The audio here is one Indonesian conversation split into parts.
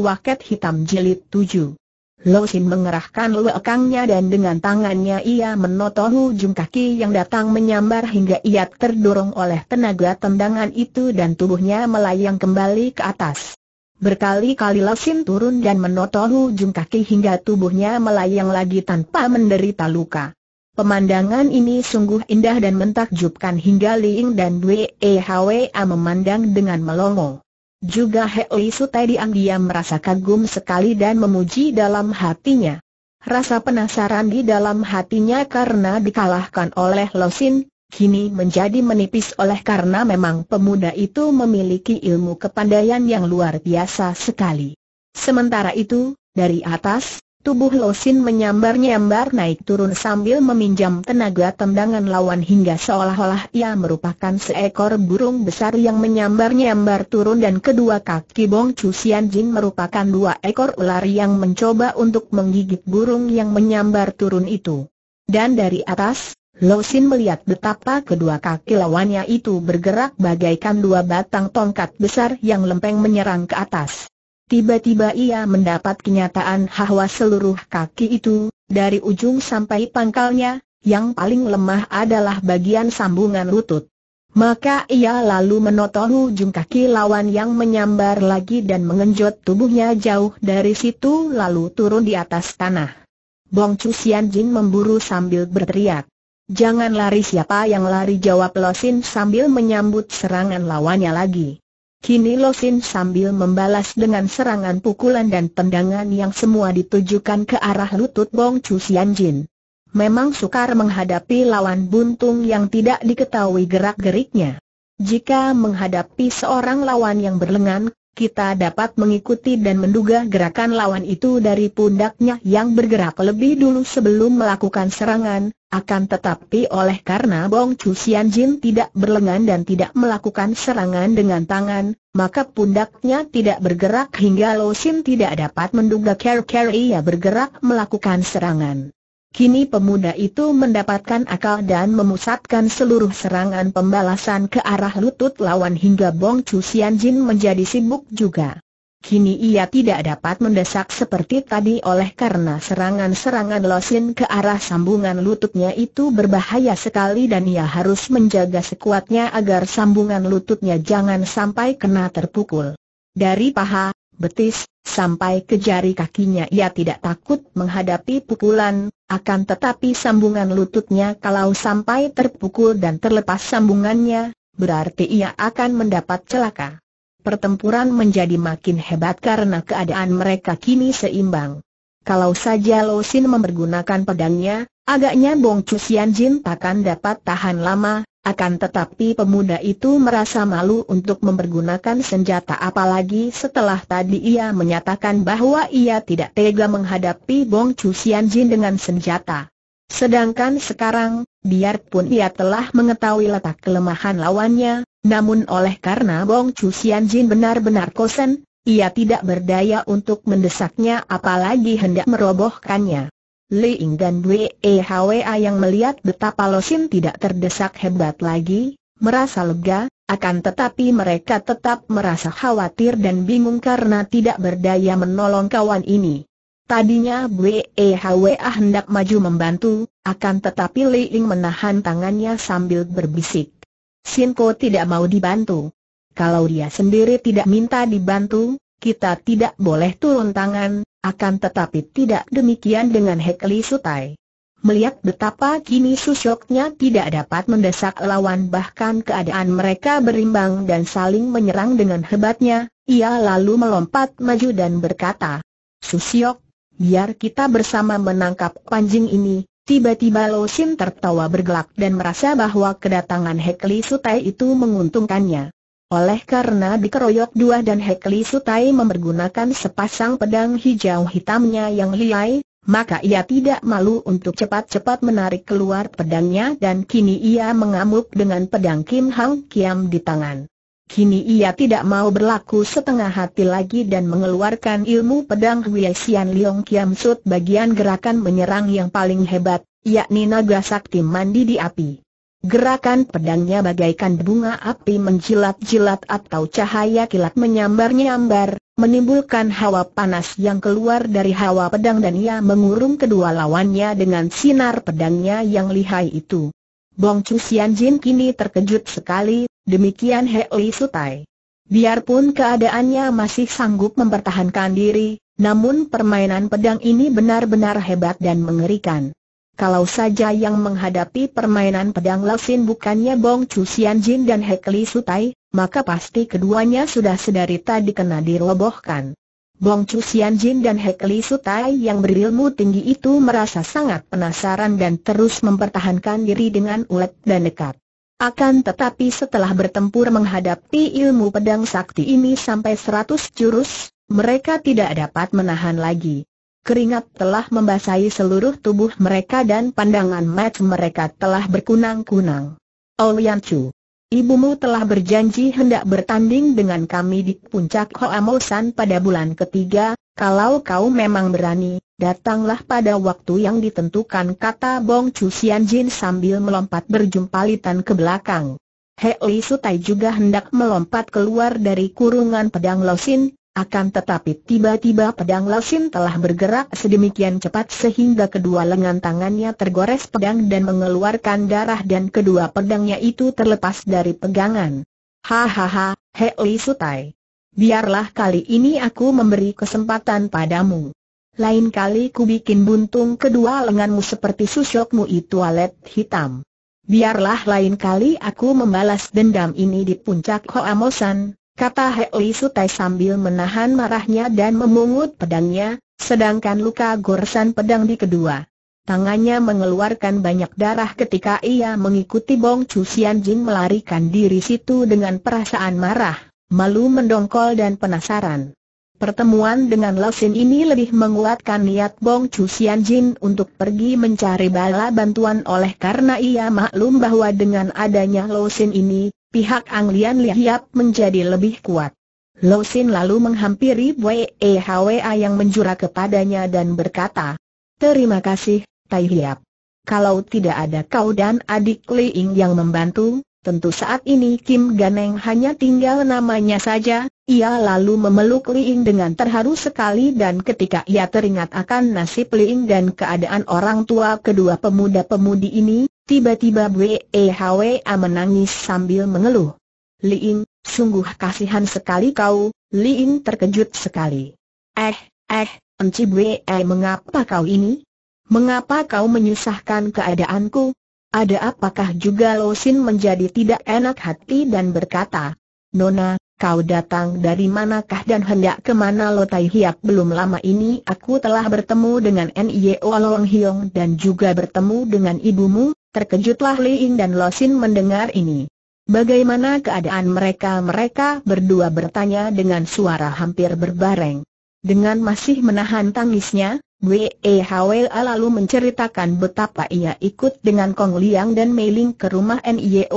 Waket Hitam Jilid 7 Lo Sin mengerahkan lekangnya dan dengan tangannya ia menotohu ujung kaki yang datang menyambar hingga ia terdorong oleh tenaga tendangan itu dan tubuhnya melayang kembali ke atas. Berkali-kali Lo Sin turun dan menotohu ujung kaki hingga tubuhnya melayang lagi tanpa menderita luka. Pemandangan ini sungguh indah dan mentakjubkan hingga Liing dan Dwe Hwa memandang dengan melongo. Juga Hei Sutai diam-diam merasa kagum sekali dan memuji dalam hatinya. Rasa penasaran di dalam hatinya karena dikalahkan oleh Losin, kini menjadi menipis oleh karena memang pemuda itu memiliki ilmu kepandaian yang luar biasa sekali. Sementara itu, dari atas, Tubuh Losin menyambar-nyambar naik turun sambil meminjam tenaga tendangan lawan hingga seolah-olah ia merupakan seekor burung besar yang menyambar-nyambar turun dan kedua kaki Bong Chu Jin merupakan dua ekor ular yang mencoba untuk menggigit burung yang menyambar turun itu. Dan dari atas, Losin melihat betapa kedua kaki lawannya itu bergerak bagaikan dua batang tongkat besar yang lempeng menyerang ke atas. Tiba-tiba ia mendapat kenyataan bahwa seluruh kaki itu, dari ujung sampai pangkalnya, yang paling lemah adalah bagian sambungan lutut. Maka ia lalu menotong ujung kaki lawan yang menyambar lagi dan mengenjot tubuhnya jauh dari situ lalu turun di atas tanah. Bong Chu Sian Jin memburu sambil berteriak. Jangan lari siapa yang lari jawab Losin sambil menyambut serangan lawannya lagi. Kini Losin sambil membalas dengan serangan pukulan dan tendangan yang semua ditujukan ke arah lutut Bong Chu Jin. Memang sukar menghadapi lawan buntung yang tidak diketahui gerak-geriknya. Jika menghadapi seorang lawan yang berlengan, kita dapat mengikuti dan menduga gerakan lawan itu dari pundaknya yang bergerak lebih dulu sebelum melakukan serangan, akan tetapi oleh karena Bong Chu Sian Jin tidak berlengan dan tidak melakukan serangan dengan tangan, maka pundaknya tidak bergerak hingga Lo Sin tidak dapat menduga care-care ia bergerak melakukan serangan. Kini pemuda itu mendapatkan akal dan memusatkan seluruh serangan pembalasan ke arah lutut lawan hingga Bong Chu Sian Jin menjadi sibuk juga. Kini ia tidak dapat mendesak seperti tadi oleh karena serangan-serangan losin ke arah sambungan lututnya itu berbahaya sekali dan ia harus menjaga sekuatnya agar sambungan lututnya jangan sampai kena terpukul. Dari paha, betis, Sampai ke jari kakinya ia tidak takut menghadapi pukulan, akan tetapi sambungan lututnya kalau sampai terpukul dan terlepas sambungannya, berarti ia akan mendapat celaka. Pertempuran menjadi makin hebat karena keadaan mereka kini seimbang. Kalau saja Lo Sin mempergunakan pedangnya, agaknya Bong Chu Jin takkan dapat tahan lama, akan tetapi pemuda itu merasa malu untuk mempergunakan senjata apalagi setelah tadi ia menyatakan bahwa ia tidak tega menghadapi Bong Chu Sian Jin dengan senjata. Sedangkan sekarang, biarpun ia telah mengetahui letak kelemahan lawannya, namun oleh karena Bong Chu Sian Jin benar-benar kosen, ia tidak berdaya untuk mendesaknya apalagi hendak merobohkannya. Li Ying dan Wei Hwa yang melihat betapa Losin tidak terdesak hebat lagi, merasa lega, akan tetapi mereka tetap merasa khawatir dan bingung karena tidak berdaya menolong kawan ini. Tadinya Wei Hwa hendak maju membantu, akan tetapi Li Ying menahan tangannya sambil berbisik. Sinko tidak mau dibantu. Kalau dia sendiri tidak minta dibantu, kita tidak boleh turun tangan, akan tetapi tidak demikian dengan Hekli Sutai. Melihat betapa kini Susyoknya tidak dapat mendesak lawan bahkan keadaan mereka berimbang dan saling menyerang dengan hebatnya, ia lalu melompat maju dan berkata, "Susyok, biar kita bersama menangkap panjing ini, Tiba-tiba Lo Sin tertawa bergelak dan merasa bahwa kedatangan Hekli Sutai itu menguntungkannya. Oleh karena dikeroyok dua dan Hekli Sutai mempergunakan sepasang pedang hijau hitamnya yang liai, maka ia tidak malu untuk cepat-cepat menarik keluar pedangnya dan kini ia mengamuk dengan pedang Kim Hang Kiam di tangan. Kini ia tidak mau berlaku setengah hati lagi dan mengeluarkan ilmu pedang Hui Xian Leong Kiam Sut bagian gerakan menyerang yang paling hebat, yakni naga sakti mandi di api. Gerakan pedangnya bagaikan bunga api menjilat-jilat atau cahaya kilat menyambar-nyambar, menimbulkan hawa panas yang keluar dari hawa pedang dan ia mengurung kedua lawannya dengan sinar pedangnya yang lihai itu. Bong Chu Sian Jin kini terkejut sekali, demikian He Li Sutai. Biarpun keadaannya masih sanggup mempertahankan diri, namun permainan pedang ini benar-benar hebat dan mengerikan. Kalau saja yang menghadapi permainan pedang Lesin bukannya Bong Chu Sian Jin dan Li Sutai, maka pasti keduanya sudah sedari tadi kena dirobohkan. Bong Chu Sian Jin dan Li Sutai yang berilmu tinggi itu merasa sangat penasaran dan terus mempertahankan diri dengan ulet dan dekat. Akan tetapi setelah bertempur menghadapi ilmu pedang sakti ini sampai seratus jurus, mereka tidak dapat menahan lagi. Keringat telah membasahi seluruh tubuh mereka dan pandangan mat mereka telah berkunang-kunang. Olian Chu, ibumu telah berjanji hendak bertanding dengan kami di puncak Hoamosan pada bulan ketiga, kalau kau memang berani, datanglah pada waktu yang ditentukan kata Bong Chu Sian Jin sambil melompat berjumpalitan ke belakang. Hei Li Sutai juga hendak melompat keluar dari kurungan pedang Losin, akan tetapi tiba-tiba pedang Lasin telah bergerak sedemikian cepat sehingga kedua lengan tangannya tergores pedang dan mengeluarkan darah dan kedua pedangnya itu terlepas dari pegangan. Hahaha, Hei Sutai. Biarlah kali ini aku memberi kesempatan padamu. Lain kali ku bikin buntung kedua lenganmu seperti susukmu itu alet hitam. Biarlah lain kali aku membalas dendam ini di puncak Hoamosan, kata Li Sutai sambil menahan marahnya dan memungut pedangnya, sedangkan luka goresan pedang di kedua. Tangannya mengeluarkan banyak darah ketika ia mengikuti Bong Chu Sian Jin melarikan diri situ dengan perasaan marah, malu mendongkol dan penasaran. Pertemuan dengan Losin ini lebih menguatkan niat Bong Chu Sian Jin untuk pergi mencari bala bantuan oleh karena ia maklum bahwa dengan adanya Losin ini, pihak Anglian Lihiap menjadi lebih kuat. Lo Sin lalu menghampiri Bwe Hwa yang menjura kepadanya dan berkata, Terima kasih, Tai Hiap. Kalau tidak ada kau dan adik Li Ying yang membantu, tentu saat ini Kim Ganeng hanya tinggal namanya saja. Ia lalu memeluk Li Ying dengan terharu sekali dan ketika ia teringat akan nasib Li Ying dan keadaan orang tua kedua pemuda-pemudi ini, Tiba-tiba E Hwa menangis sambil mengeluh. Liin, sungguh kasihan sekali kau, Liin terkejut sekali. Eh, eh, Enci Bwe e, mengapa kau ini? Mengapa kau menyusahkan keadaanku? Ada apakah juga Losin menjadi tidak enak hati dan berkata, Nona, kau datang dari manakah dan hendak kemana Lo Tai Hiap belum lama ini aku telah bertemu dengan N.I.O. Long Hiong dan juga bertemu dengan ibumu, Terkejutlah Ying dan Sin mendengar ini. Bagaimana keadaan mereka? Mereka berdua bertanya dengan suara hampir berbareng. Dengan masih menahan tangisnya, Wehwa lalu menceritakan betapa ia ikut dengan Kong Liang dan Mei Ling ke rumah Nio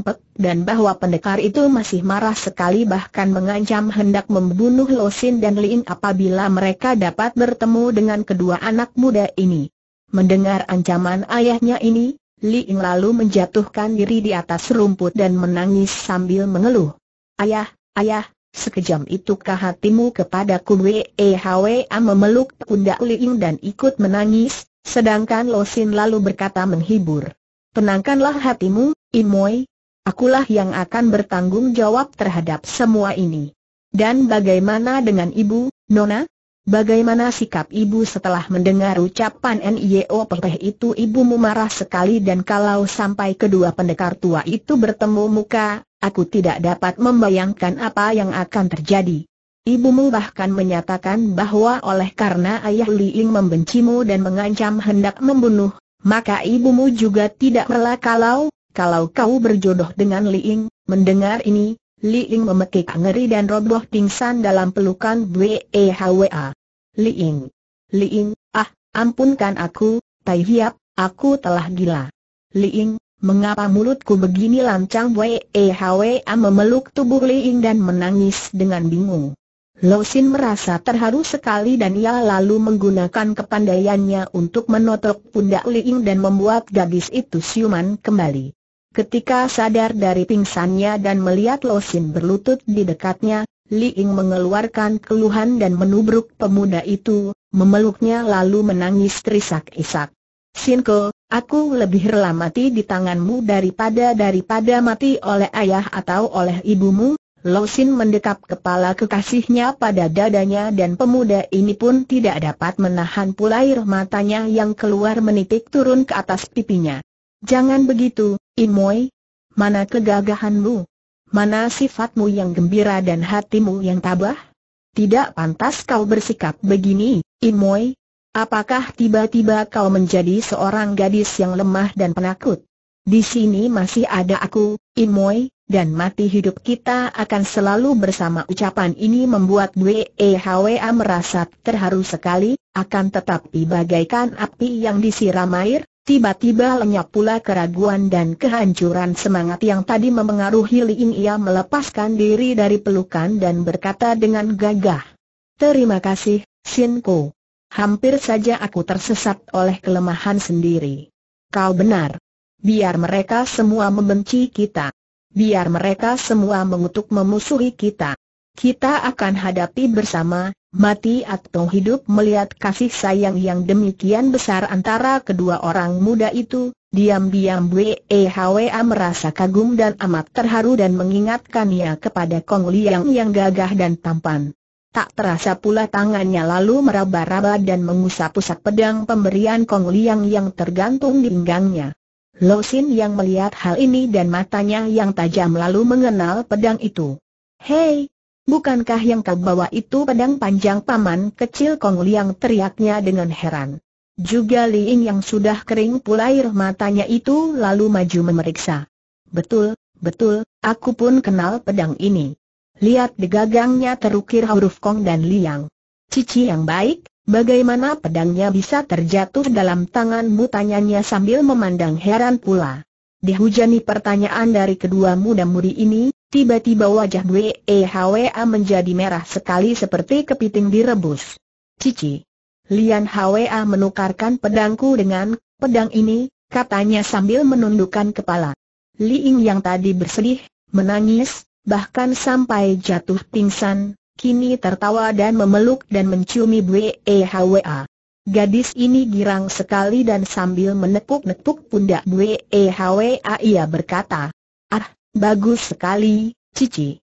pek, dan bahwa pendekar itu masih marah sekali bahkan mengancam hendak membunuh Sin dan Ying apabila mereka dapat bertemu dengan kedua anak muda ini. Mendengar ancaman ayahnya ini, Li Ying lalu menjatuhkan diri di atas rumput dan menangis sambil mengeluh. Ayah, ayah, sekejam itukah hatimu kepadaku Wehwa e, memeluk pundak Li Ying dan ikut menangis, sedangkan Lo Sin lalu berkata menghibur. Tenangkanlah hatimu, Imoy, akulah yang akan bertanggung jawab terhadap semua ini. Dan bagaimana dengan ibu, Nona? Bagaimana sikap ibu setelah mendengar ucapan NIO Perteh itu ibumu marah sekali dan kalau sampai kedua pendekar tua itu bertemu muka, aku tidak dapat membayangkan apa yang akan terjadi. Ibumu bahkan menyatakan bahwa oleh karena ayah Li Ying membencimu dan mengancam hendak membunuh, maka ibumu juga tidak rela kalau, kalau kau berjodoh dengan Li Ying, mendengar ini, Li Ying memekik ngeri dan roboh pingsan dalam pelukan Bwehwa. Li Ying. Li Ying, ah, ampunkan aku, Tai Hiap, aku telah gila. Li Ying, mengapa mulutku begini lancang Bwehwa memeluk tubuh Li Ying dan menangis dengan bingung. Lo Sin merasa terharu sekali dan ia lalu menggunakan kepandaiannya untuk menotok pundak Li Ying dan membuat gadis itu siuman kembali. Ketika sadar dari pingsannya dan melihat Lo Sin berlutut di dekatnya, Li Ying mengeluarkan keluhan dan menubruk pemuda itu, memeluknya lalu menangis terisak-isak. Ko, aku lebih rela mati di tanganmu daripada daripada mati oleh ayah atau oleh ibumu. Lo Sin mendekap kepala kekasihnya pada dadanya dan pemuda ini pun tidak dapat menahan pula air matanya yang keluar menitik turun ke atas pipinya. Jangan begitu, Imoy. Mana kegagahanmu? Mana sifatmu yang gembira dan hatimu yang tabah? Tidak pantas kau bersikap begini, Imoy. Apakah tiba-tiba kau menjadi seorang gadis yang lemah dan penakut? Di sini masih ada aku, Imoy, dan mati hidup kita akan selalu bersama ucapan ini membuat WEHWA merasa terharu sekali, akan tetapi bagaikan api yang disiram air, Tiba-tiba lenyap pula keraguan dan kehancuran semangat yang tadi memengaruhi Ying. Ia melepaskan diri dari pelukan dan berkata dengan gagah. Terima kasih, Sinko. Hampir saja aku tersesat oleh kelemahan sendiri. Kau benar. Biar mereka semua membenci kita. Biar mereka semua mengutuk memusuhi kita. Kita akan hadapi bersama, mati atau hidup melihat kasih sayang yang demikian besar antara kedua orang muda itu, diam-diam WEHWA merasa kagum dan amat terharu dan mengingatkannya kepada Kong Liang yang gagah dan tampan. Tak terasa pula tangannya lalu meraba-raba dan mengusap-usap pedang pemberian Kong Liang yang tergantung di pinggangnya. Lo Sin yang melihat hal ini dan matanya yang tajam lalu mengenal pedang itu. Hei, Bukankah yang kau bawa itu pedang panjang paman kecil Kong Liang teriaknya dengan heran. Juga Li Ying yang sudah kering pula air matanya itu lalu maju memeriksa. Betul, betul, aku pun kenal pedang ini. Lihat di gagangnya terukir huruf Kong dan Liang. Cici yang baik, bagaimana pedangnya bisa terjatuh dalam tanganmu tanyanya sambil memandang heran pula. Dihujani pertanyaan dari kedua muda muri ini, Tiba-tiba wajah E W A menjadi merah sekali seperti kepiting direbus. Cici. Lian Hwa menukarkan pedangku dengan pedang ini, katanya sambil menundukkan kepala. Li Ying yang tadi bersedih, menangis, bahkan sampai jatuh pingsan, kini tertawa dan memeluk dan menciumi E W A. Gadis ini girang sekali dan sambil menekuk-nekuk pundak E W A ia berkata, Ah, Bagus sekali, Cici.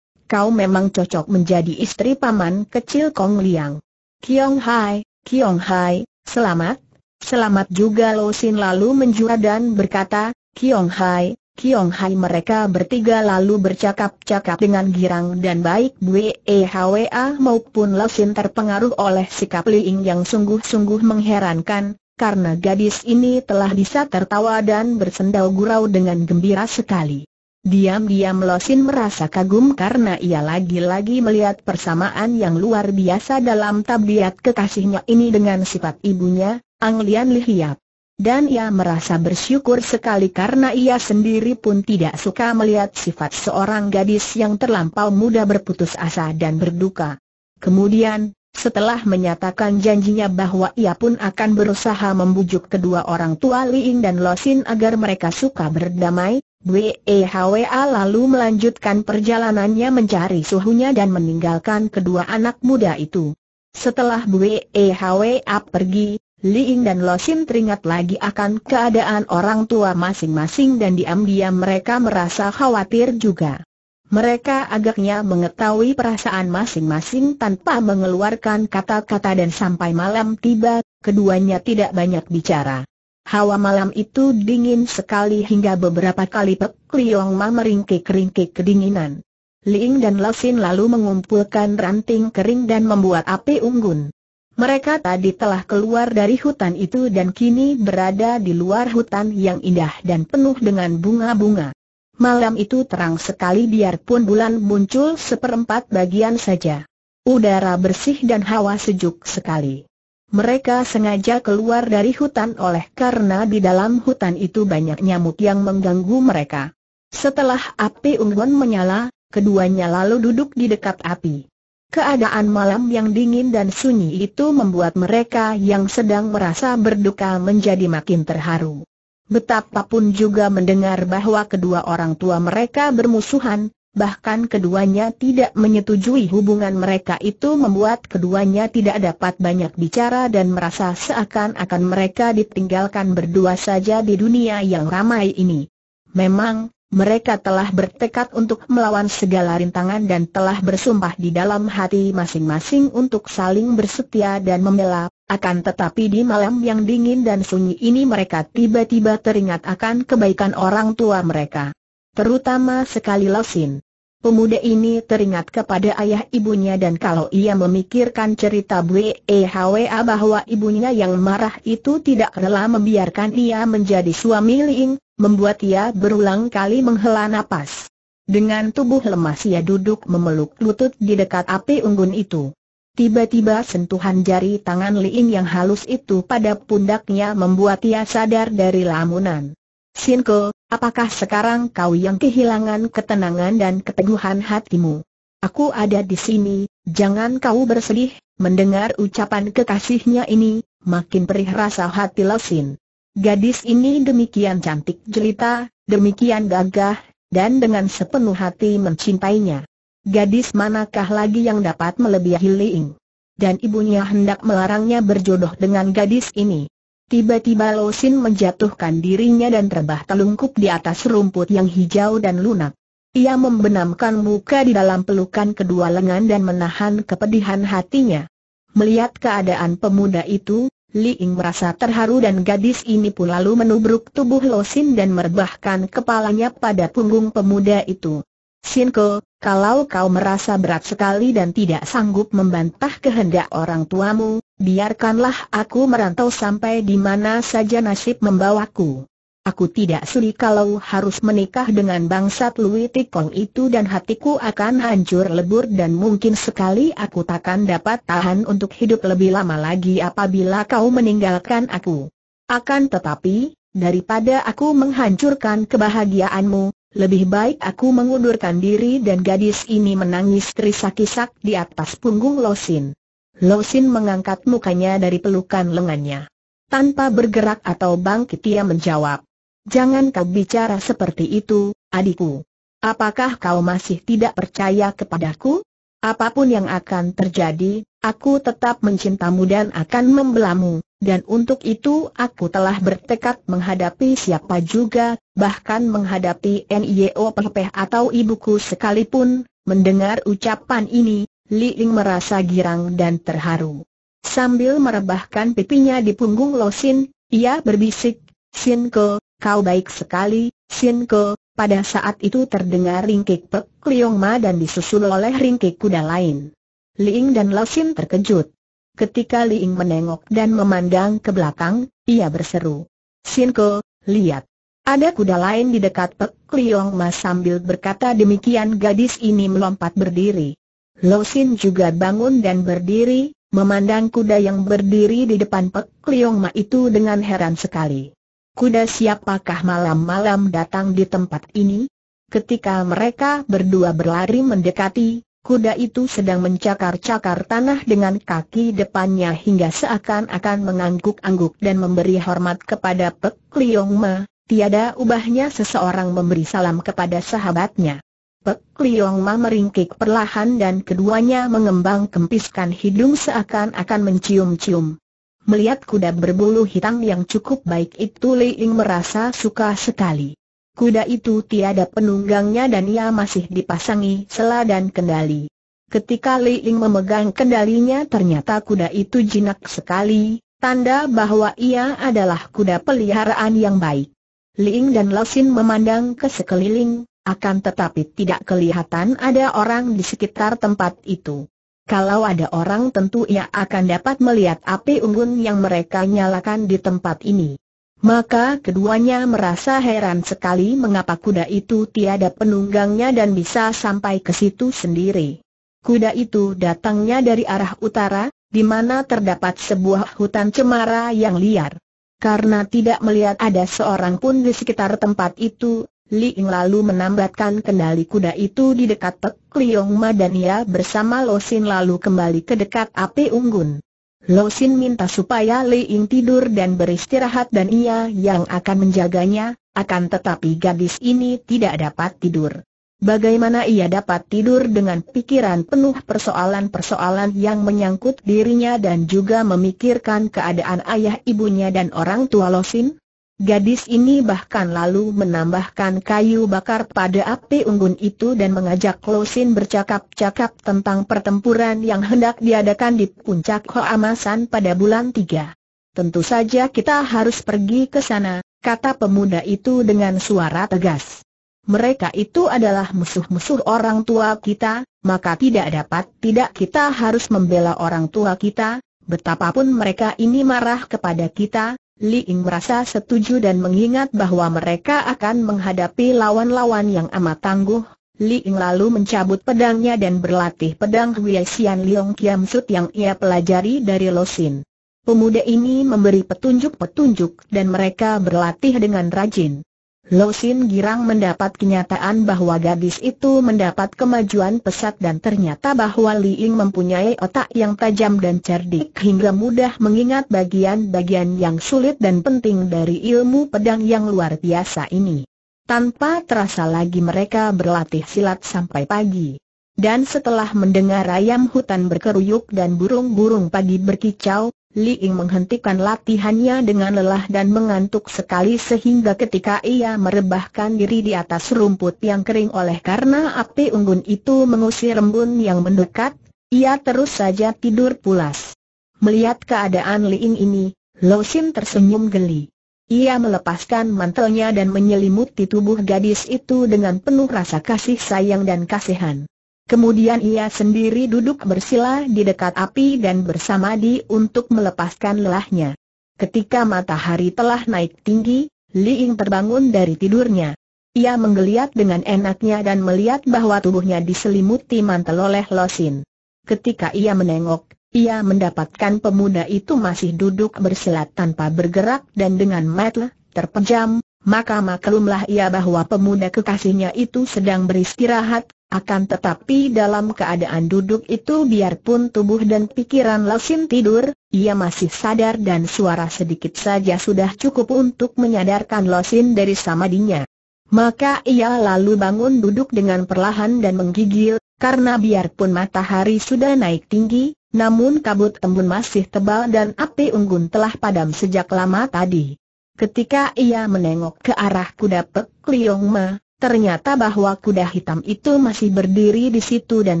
Kau memang cocok menjadi istri paman kecil Kong Liang. Kiong Hai, Kiong Hai, selamat. Selamat juga Lo Sin lalu menjual dan berkata, Kiong Hai, Kiong Hai mereka bertiga lalu bercakap-cakap dengan girang dan baik Bue e Hwa maupun Lo Sin terpengaruh oleh sikap Li Ying yang sungguh-sungguh mengherankan, karena gadis ini telah bisa tertawa dan bersendau gurau dengan gembira sekali. Diam-diam Losin merasa kagum karena ia lagi-lagi melihat persamaan yang luar biasa dalam tabiat kekasihnya ini dengan sifat ibunya, Ang Lian Lihiap. Dan ia merasa bersyukur sekali karena ia sendiri pun tidak suka melihat sifat seorang gadis yang terlampau muda berputus asa dan berduka. Kemudian, setelah menyatakan janjinya bahwa ia pun akan berusaha membujuk kedua orang tua Liing dan Losin agar mereka suka berdamai, Bwehwa e lalu melanjutkan perjalanannya mencari suhunya dan meninggalkan kedua anak muda itu. Setelah Bwehwa e pergi, Liing dan Losim teringat lagi akan keadaan orang tua masing-masing dan diam-diam mereka merasa khawatir juga. Mereka agaknya mengetahui perasaan masing-masing tanpa mengeluarkan kata-kata dan sampai malam tiba, keduanya tidak banyak bicara. Hawa malam itu dingin sekali hingga beberapa kali Pek Liong Ma meringkik-ringkik kedinginan. Ling dan Lasin lalu mengumpulkan ranting kering dan membuat api unggun. Mereka tadi telah keluar dari hutan itu dan kini berada di luar hutan yang indah dan penuh dengan bunga-bunga. Malam itu terang sekali biarpun bulan muncul seperempat bagian saja. Udara bersih dan hawa sejuk sekali. Mereka sengaja keluar dari hutan oleh karena di dalam hutan itu banyak nyamuk yang mengganggu mereka. Setelah api unggun menyala, keduanya lalu duduk di dekat api. Keadaan malam yang dingin dan sunyi itu membuat mereka yang sedang merasa berduka menjadi makin terharu. Betapapun juga mendengar bahwa kedua orang tua mereka bermusuhan, bahkan keduanya tidak menyetujui hubungan mereka itu membuat keduanya tidak dapat banyak bicara dan merasa seakan-akan mereka ditinggalkan berdua saja di dunia yang ramai ini. Memang, mereka telah bertekad untuk melawan segala rintangan dan telah bersumpah di dalam hati masing-masing untuk saling bersetia dan membela. Akan tetapi di malam yang dingin dan sunyi ini mereka tiba-tiba teringat akan kebaikan orang tua mereka terutama sekali Losin. Pemuda ini teringat kepada ayah ibunya dan kalau ia memikirkan cerita BEHWA bahwa ibunya yang marah itu tidak rela membiarkan ia menjadi suami Ling, membuat ia berulang kali menghela napas. Dengan tubuh lemas ia duduk memeluk lutut di dekat api unggun itu. Tiba-tiba sentuhan jari tangan Liing yang halus itu pada pundaknya membuat ia sadar dari lamunan. Sinko, apakah sekarang kau yang kehilangan ketenangan dan keteguhan hatimu? Aku ada di sini, jangan kau bersedih, mendengar ucapan kekasihnya ini, makin perih rasa hati Losin. Gadis ini demikian cantik jelita, demikian gagah, dan dengan sepenuh hati mencintainya. Gadis manakah lagi yang dapat melebihi Liing? Dan ibunya hendak melarangnya berjodoh dengan gadis ini. Tiba-tiba Losin menjatuhkan dirinya dan terbah telungkup di atas rumput yang hijau dan lunak. Ia membenamkan muka di dalam pelukan kedua lengan dan menahan kepedihan hatinya. Melihat keadaan pemuda itu, Li Ying merasa terharu dan gadis ini pun lalu menubruk tubuh Losin dan merebahkan kepalanya pada punggung pemuda itu. Sinko, kalau kau merasa berat sekali dan tidak sanggup membantah kehendak orang tuamu, biarkanlah aku merantau sampai di mana saja nasib membawaku. Aku tidak sudi kalau harus menikah dengan bangsat Louis Tikong itu dan hatiku akan hancur lebur dan mungkin sekali aku takkan dapat tahan untuk hidup lebih lama lagi apabila kau meninggalkan aku. Akan tetapi, daripada aku menghancurkan kebahagiaanmu, lebih baik aku mengundurkan diri dan gadis ini menangis terisak-isak di atas punggung Losin. Losin mengangkat mukanya dari pelukan lengannya. Tanpa bergerak atau bangkit ia menjawab. Jangan kau bicara seperti itu, adikku. Apakah kau masih tidak percaya kepadaku? Apapun yang akan terjadi, aku tetap mencintamu dan akan membelamu, dan untuk itu aku telah bertekad menghadapi siapa juga, bahkan menghadapi NIO Pepeh atau ibuku sekalipun, mendengar ucapan ini, Li Ling merasa girang dan terharu. Sambil merebahkan pipinya di punggung Lo Sin, ia berbisik, Sin Ke, kau baik sekali, Sin Ke. Pada saat itu terdengar ringkik Pek Liong Ma dan disusul oleh ringkik kuda lain. Li Ling dan Lo Sin terkejut. Ketika Li Ling menengok dan memandang ke belakang, ia berseru. Sin Ke, lihat. Ada kuda lain di dekat Pek Liong Ma sambil berkata demikian gadis ini melompat berdiri. Losin juga bangun dan berdiri, memandang kuda yang berdiri di depan Pek Liong Ma itu dengan heran sekali. Kuda siapakah malam-malam datang di tempat ini? Ketika mereka berdua berlari mendekati, kuda itu sedang mencakar-cakar tanah dengan kaki depannya hingga seakan-akan mengangguk-angguk dan memberi hormat kepada Pek Liong Ma, tiada ubahnya seseorang memberi salam kepada sahabatnya. Pek Liong Ma meringkik perlahan dan keduanya mengembang kempiskan hidung seakan-akan mencium-cium. Melihat kuda berbulu hitam yang cukup baik itu Li merasa suka sekali. Kuda itu tiada penunggangnya dan ia masih dipasangi sela dan kendali. Ketika Li memegang kendalinya ternyata kuda itu jinak sekali, tanda bahwa ia adalah kuda peliharaan yang baik. Li dan Lasin memandang ke sekeliling, akan tetapi tidak kelihatan ada orang di sekitar tempat itu. Kalau ada orang tentu ia akan dapat melihat api unggun yang mereka nyalakan di tempat ini. Maka keduanya merasa heran sekali mengapa kuda itu tiada penunggangnya dan bisa sampai ke situ sendiri. Kuda itu datangnya dari arah utara, di mana terdapat sebuah hutan cemara yang liar. Karena tidak melihat ada seorang pun di sekitar tempat itu, Li Ying lalu menambatkan kendali kuda itu di dekat Pek Kliong Ma dan ia bersama Lo Sin lalu kembali ke dekat api unggun. Lo Sin minta supaya Li Ying tidur dan beristirahat dan ia yang akan menjaganya, akan tetapi gadis ini tidak dapat tidur. Bagaimana ia dapat tidur dengan pikiran penuh persoalan-persoalan yang menyangkut dirinya dan juga memikirkan keadaan ayah ibunya dan orang tua Lo Sin? Gadis ini bahkan lalu menambahkan kayu bakar pada api unggun itu dan mengajak Klosin bercakap-cakap tentang pertempuran yang hendak diadakan di puncak Hoamasan pada bulan 3. Tentu saja kita harus pergi ke sana, kata pemuda itu dengan suara tegas. Mereka itu adalah musuh-musuh orang tua kita, maka tidak dapat tidak kita harus membela orang tua kita, betapapun mereka ini marah kepada kita, Li Ying merasa setuju dan mengingat bahwa mereka akan menghadapi lawan-lawan yang amat tangguh. Li Ying lalu mencabut pedangnya dan berlatih pedang Xian Liong Kiam Sut yang ia pelajari dari Losin. Pemuda ini memberi petunjuk-petunjuk dan mereka berlatih dengan rajin. Lo Sin Girang mendapat kenyataan bahwa gadis itu mendapat kemajuan pesat dan ternyata bahwa Li Ying mempunyai otak yang tajam dan cerdik hingga mudah mengingat bagian-bagian yang sulit dan penting dari ilmu pedang yang luar biasa ini. Tanpa terasa lagi mereka berlatih silat sampai pagi. Dan setelah mendengar ayam hutan berkeruyuk dan burung-burung pagi berkicau, Li Ying menghentikan latihannya dengan lelah dan mengantuk sekali sehingga ketika ia merebahkan diri di atas rumput yang kering oleh karena api unggun itu mengusir embun yang mendekat, ia terus saja tidur pulas. Melihat keadaan Li Ying ini, Lo Sim tersenyum geli. Ia melepaskan mantelnya dan menyelimuti tubuh gadis itu dengan penuh rasa kasih sayang dan kasihan. Kemudian ia sendiri duduk bersila di dekat api dan bersamadi untuk melepaskan lelahnya. Ketika matahari telah naik tinggi, Li Ying terbangun dari tidurnya. Ia menggeliat dengan enaknya dan melihat bahwa tubuhnya diselimuti mantel oleh losin. Ketika ia menengok, ia mendapatkan pemuda itu masih duduk bersila tanpa bergerak dan dengan mata terpejam, maka maklumlah ia bahwa pemuda kekasihnya itu sedang beristirahat, akan tetapi dalam keadaan duduk itu biarpun tubuh dan pikiran Lasin tidur, ia masih sadar dan suara sedikit saja sudah cukup untuk menyadarkan Lasin dari samadinya. Maka ia lalu bangun duduk dengan perlahan dan menggigil, karena biarpun matahari sudah naik tinggi, namun kabut embun masih tebal dan api unggun telah padam sejak lama tadi. Ketika ia menengok ke arah kuda Pek Liong Ma, Ternyata bahwa kuda hitam itu masih berdiri di situ dan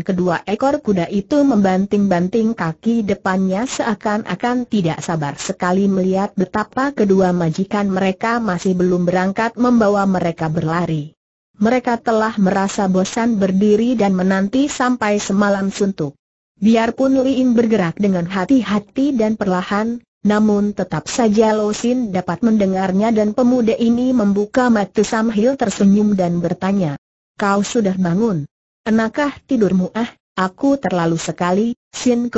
kedua ekor kuda itu membanting-banting kaki depannya seakan-akan tidak sabar sekali melihat betapa kedua majikan mereka masih belum berangkat membawa mereka berlari. Mereka telah merasa bosan berdiri dan menanti sampai semalam suntuk. Biarpun Liin bergerak dengan hati-hati dan perlahan, namun tetap saja Lo dapat mendengarnya dan pemuda ini membuka mata sambil tersenyum dan bertanya. Kau sudah bangun? Enakah tidurmu ah? Aku terlalu sekali, Sin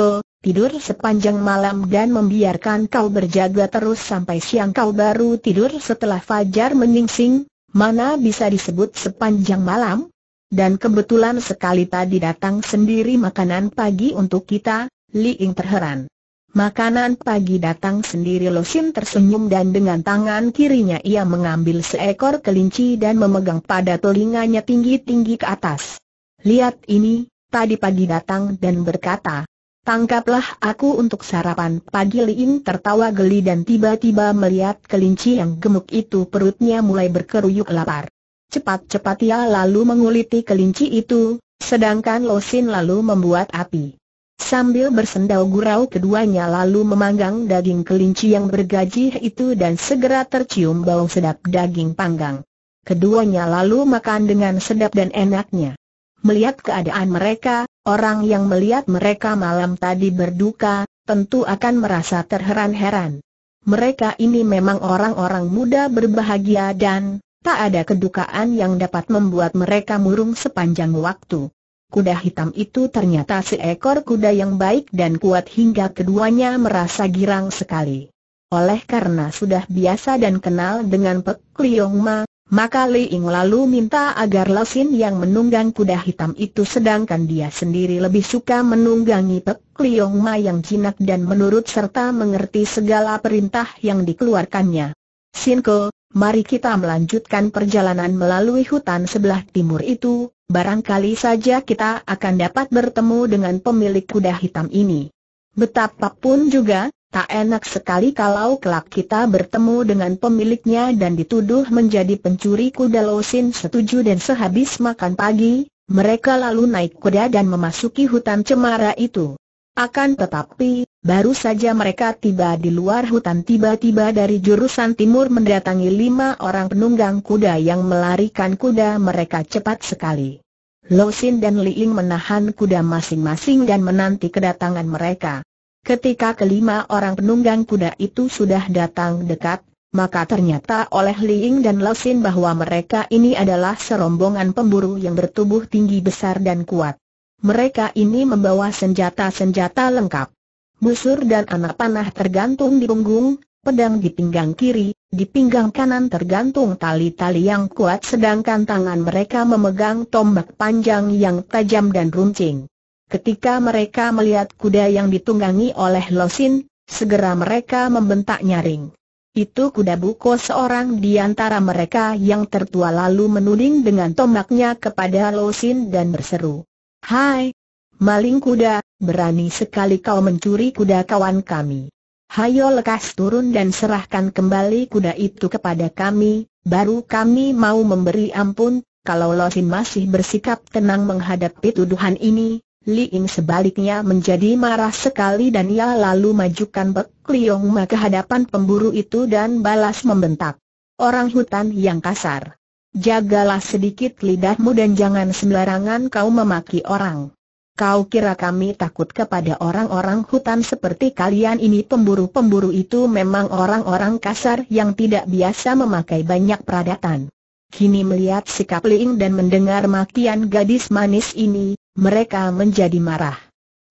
tidur sepanjang malam dan membiarkan kau berjaga terus sampai siang kau baru tidur setelah fajar menyingsing, mana bisa disebut sepanjang malam? Dan kebetulan sekali tadi datang sendiri makanan pagi untuk kita, Li Ying terheran. Makanan pagi datang sendiri Losin tersenyum dan dengan tangan kirinya ia mengambil seekor kelinci dan memegang pada telinganya tinggi-tinggi ke atas. Lihat ini, tadi pagi datang dan berkata, tangkaplah aku untuk sarapan pagi Liin tertawa geli dan tiba-tiba melihat kelinci yang gemuk itu perutnya mulai berkeruyuk lapar. Cepat-cepat ia ya, lalu menguliti kelinci itu, sedangkan Losin lalu membuat api. Sambil bersendau gurau keduanya lalu memanggang daging kelinci yang bergaji itu dan segera tercium bau sedap daging panggang. Keduanya lalu makan dengan sedap dan enaknya. Melihat keadaan mereka, orang yang melihat mereka malam tadi berduka, tentu akan merasa terheran-heran. Mereka ini memang orang-orang muda berbahagia dan tak ada kedukaan yang dapat membuat mereka murung sepanjang waktu. Kuda hitam itu ternyata seekor kuda yang baik dan kuat hingga keduanya merasa girang sekali. Oleh karena sudah biasa dan kenal dengan Pek Liong Ma, maka Li Ying lalu minta agar Lesin yang menunggang kuda hitam itu sedangkan dia sendiri lebih suka menunggangi Pek Liong Ma yang jinak dan menurut serta mengerti segala perintah yang dikeluarkannya. Sinko, mari kita melanjutkan perjalanan melalui hutan sebelah timur itu, barangkali saja kita akan dapat bertemu dengan pemilik kuda hitam ini. Betapapun juga, tak enak sekali kalau kelak kita bertemu dengan pemiliknya dan dituduh menjadi pencuri kuda losin setuju dan sehabis makan pagi, mereka lalu naik kuda dan memasuki hutan cemara itu. Akan tetapi, baru saja mereka tiba di luar hutan tiba-tiba dari jurusan timur mendatangi lima orang penunggang kuda yang melarikan kuda mereka cepat sekali. Lo Sin dan Li Ying menahan kuda masing-masing dan menanti kedatangan mereka. Ketika kelima orang penunggang kuda itu sudah datang dekat, maka ternyata oleh Li Ying dan Lo Sin bahwa mereka ini adalah serombongan pemburu yang bertubuh tinggi besar dan kuat. Mereka ini membawa senjata-senjata lengkap. Busur dan anak panah tergantung di punggung, pedang di pinggang kiri, di pinggang kanan tergantung tali-tali yang kuat sedangkan tangan mereka memegang tombak panjang yang tajam dan runcing. Ketika mereka melihat kuda yang ditunggangi oleh Losin, segera mereka membentak nyaring. Itu kuda buko seorang di antara mereka yang tertua lalu menuding dengan tombaknya kepada Losin dan berseru. Hai, maling kuda, berani sekali kau mencuri kuda kawan kami. Hayo lekas turun dan serahkan kembali kuda itu kepada kami, baru kami mau memberi ampun, kalau Losin masih bersikap tenang menghadapi tuduhan ini, Li Ying sebaliknya menjadi marah sekali dan ia lalu majukan Bek Liong Ma ke hadapan pemburu itu dan balas membentak. Orang hutan yang kasar. Jagalah sedikit lidahmu dan jangan sembarangan kau memaki orang. Kau kira kami takut kepada orang-orang hutan seperti kalian ini pemburu-pemburu itu memang orang-orang kasar yang tidak biasa memakai banyak peradatan. Kini melihat sikap Liing dan mendengar makian gadis manis ini, mereka menjadi marah.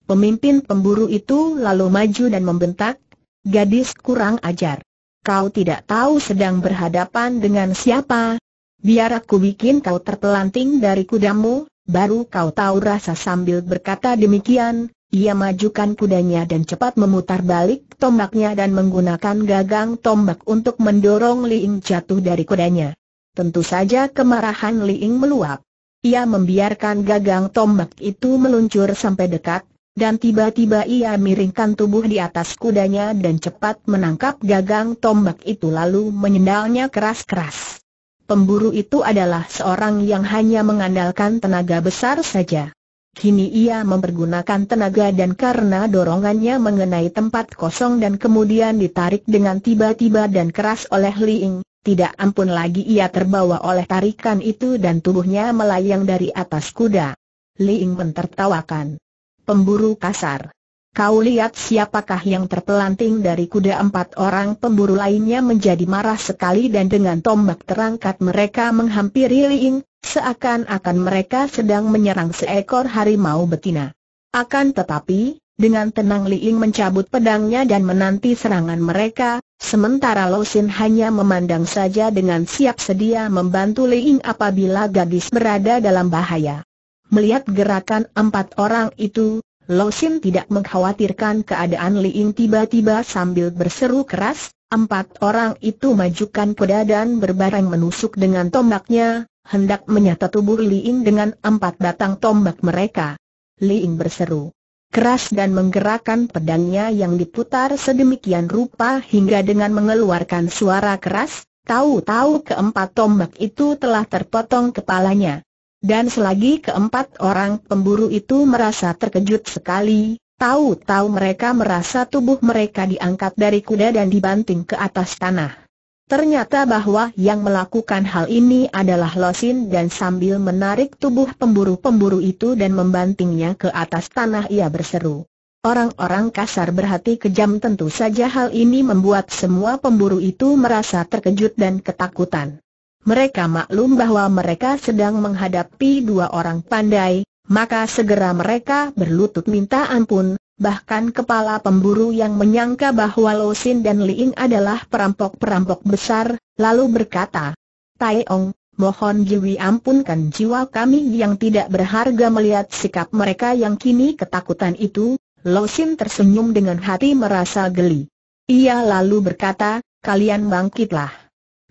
Pemimpin pemburu itu lalu maju dan membentak, gadis kurang ajar. Kau tidak tahu sedang berhadapan dengan siapa. Biar aku bikin kau terpelanting dari kudamu, Baru kau tahu rasa sambil berkata demikian, ia majukan kudanya dan cepat memutar balik tombaknya dan menggunakan gagang tombak untuk mendorong Liing jatuh dari kudanya. Tentu saja kemarahan Liing meluap. Ia membiarkan gagang tombak itu meluncur sampai dekat, dan tiba-tiba ia miringkan tubuh di atas kudanya dan cepat menangkap gagang tombak itu lalu menyendalnya keras-keras pemburu itu adalah seorang yang hanya mengandalkan tenaga besar saja. Kini ia mempergunakan tenaga dan karena dorongannya mengenai tempat kosong dan kemudian ditarik dengan tiba-tiba dan keras oleh Liing, tidak ampun lagi ia terbawa oleh tarikan itu dan tubuhnya melayang dari atas kuda. Liing mentertawakan. Pemburu kasar. Kau lihat siapakah yang terpelanting dari kuda empat orang pemburu lainnya menjadi marah sekali dan dengan tombak terangkat mereka menghampiri Liing, seakan-akan mereka sedang menyerang seekor harimau betina. Akan tetapi, dengan tenang Liing mencabut pedangnya dan menanti serangan mereka, sementara Losin hanya memandang saja dengan siap sedia membantu Liing apabila gadis berada dalam bahaya. Melihat gerakan empat orang itu, Lo Sin tidak mengkhawatirkan keadaan Ying tiba-tiba sambil berseru keras, empat orang itu majukan kuda dan berbareng menusuk dengan tombaknya, hendak menyata tubuh Ying dengan empat batang tombak mereka. Ying berseru keras dan menggerakkan pedangnya yang diputar sedemikian rupa hingga dengan mengeluarkan suara keras, tahu-tahu keempat tombak itu telah terpotong kepalanya. Dan selagi keempat orang pemburu itu merasa terkejut sekali, tahu-tahu mereka merasa tubuh mereka diangkat dari kuda dan dibanting ke atas tanah. Ternyata bahwa yang melakukan hal ini adalah Losin dan sambil menarik tubuh pemburu-pemburu itu dan membantingnya ke atas tanah ia berseru. Orang-orang kasar berhati kejam tentu saja hal ini membuat semua pemburu itu merasa terkejut dan ketakutan mereka maklum bahwa mereka sedang menghadapi dua orang pandai, maka segera mereka berlutut minta ampun, bahkan kepala pemburu yang menyangka bahwa Lo Sin dan Liing adalah perampok-perampok besar, lalu berkata, Tai Ong, mohon Jiwi ampunkan jiwa kami yang tidak berharga melihat sikap mereka yang kini ketakutan itu, Lo Sin tersenyum dengan hati merasa geli. Ia lalu berkata, kalian bangkitlah.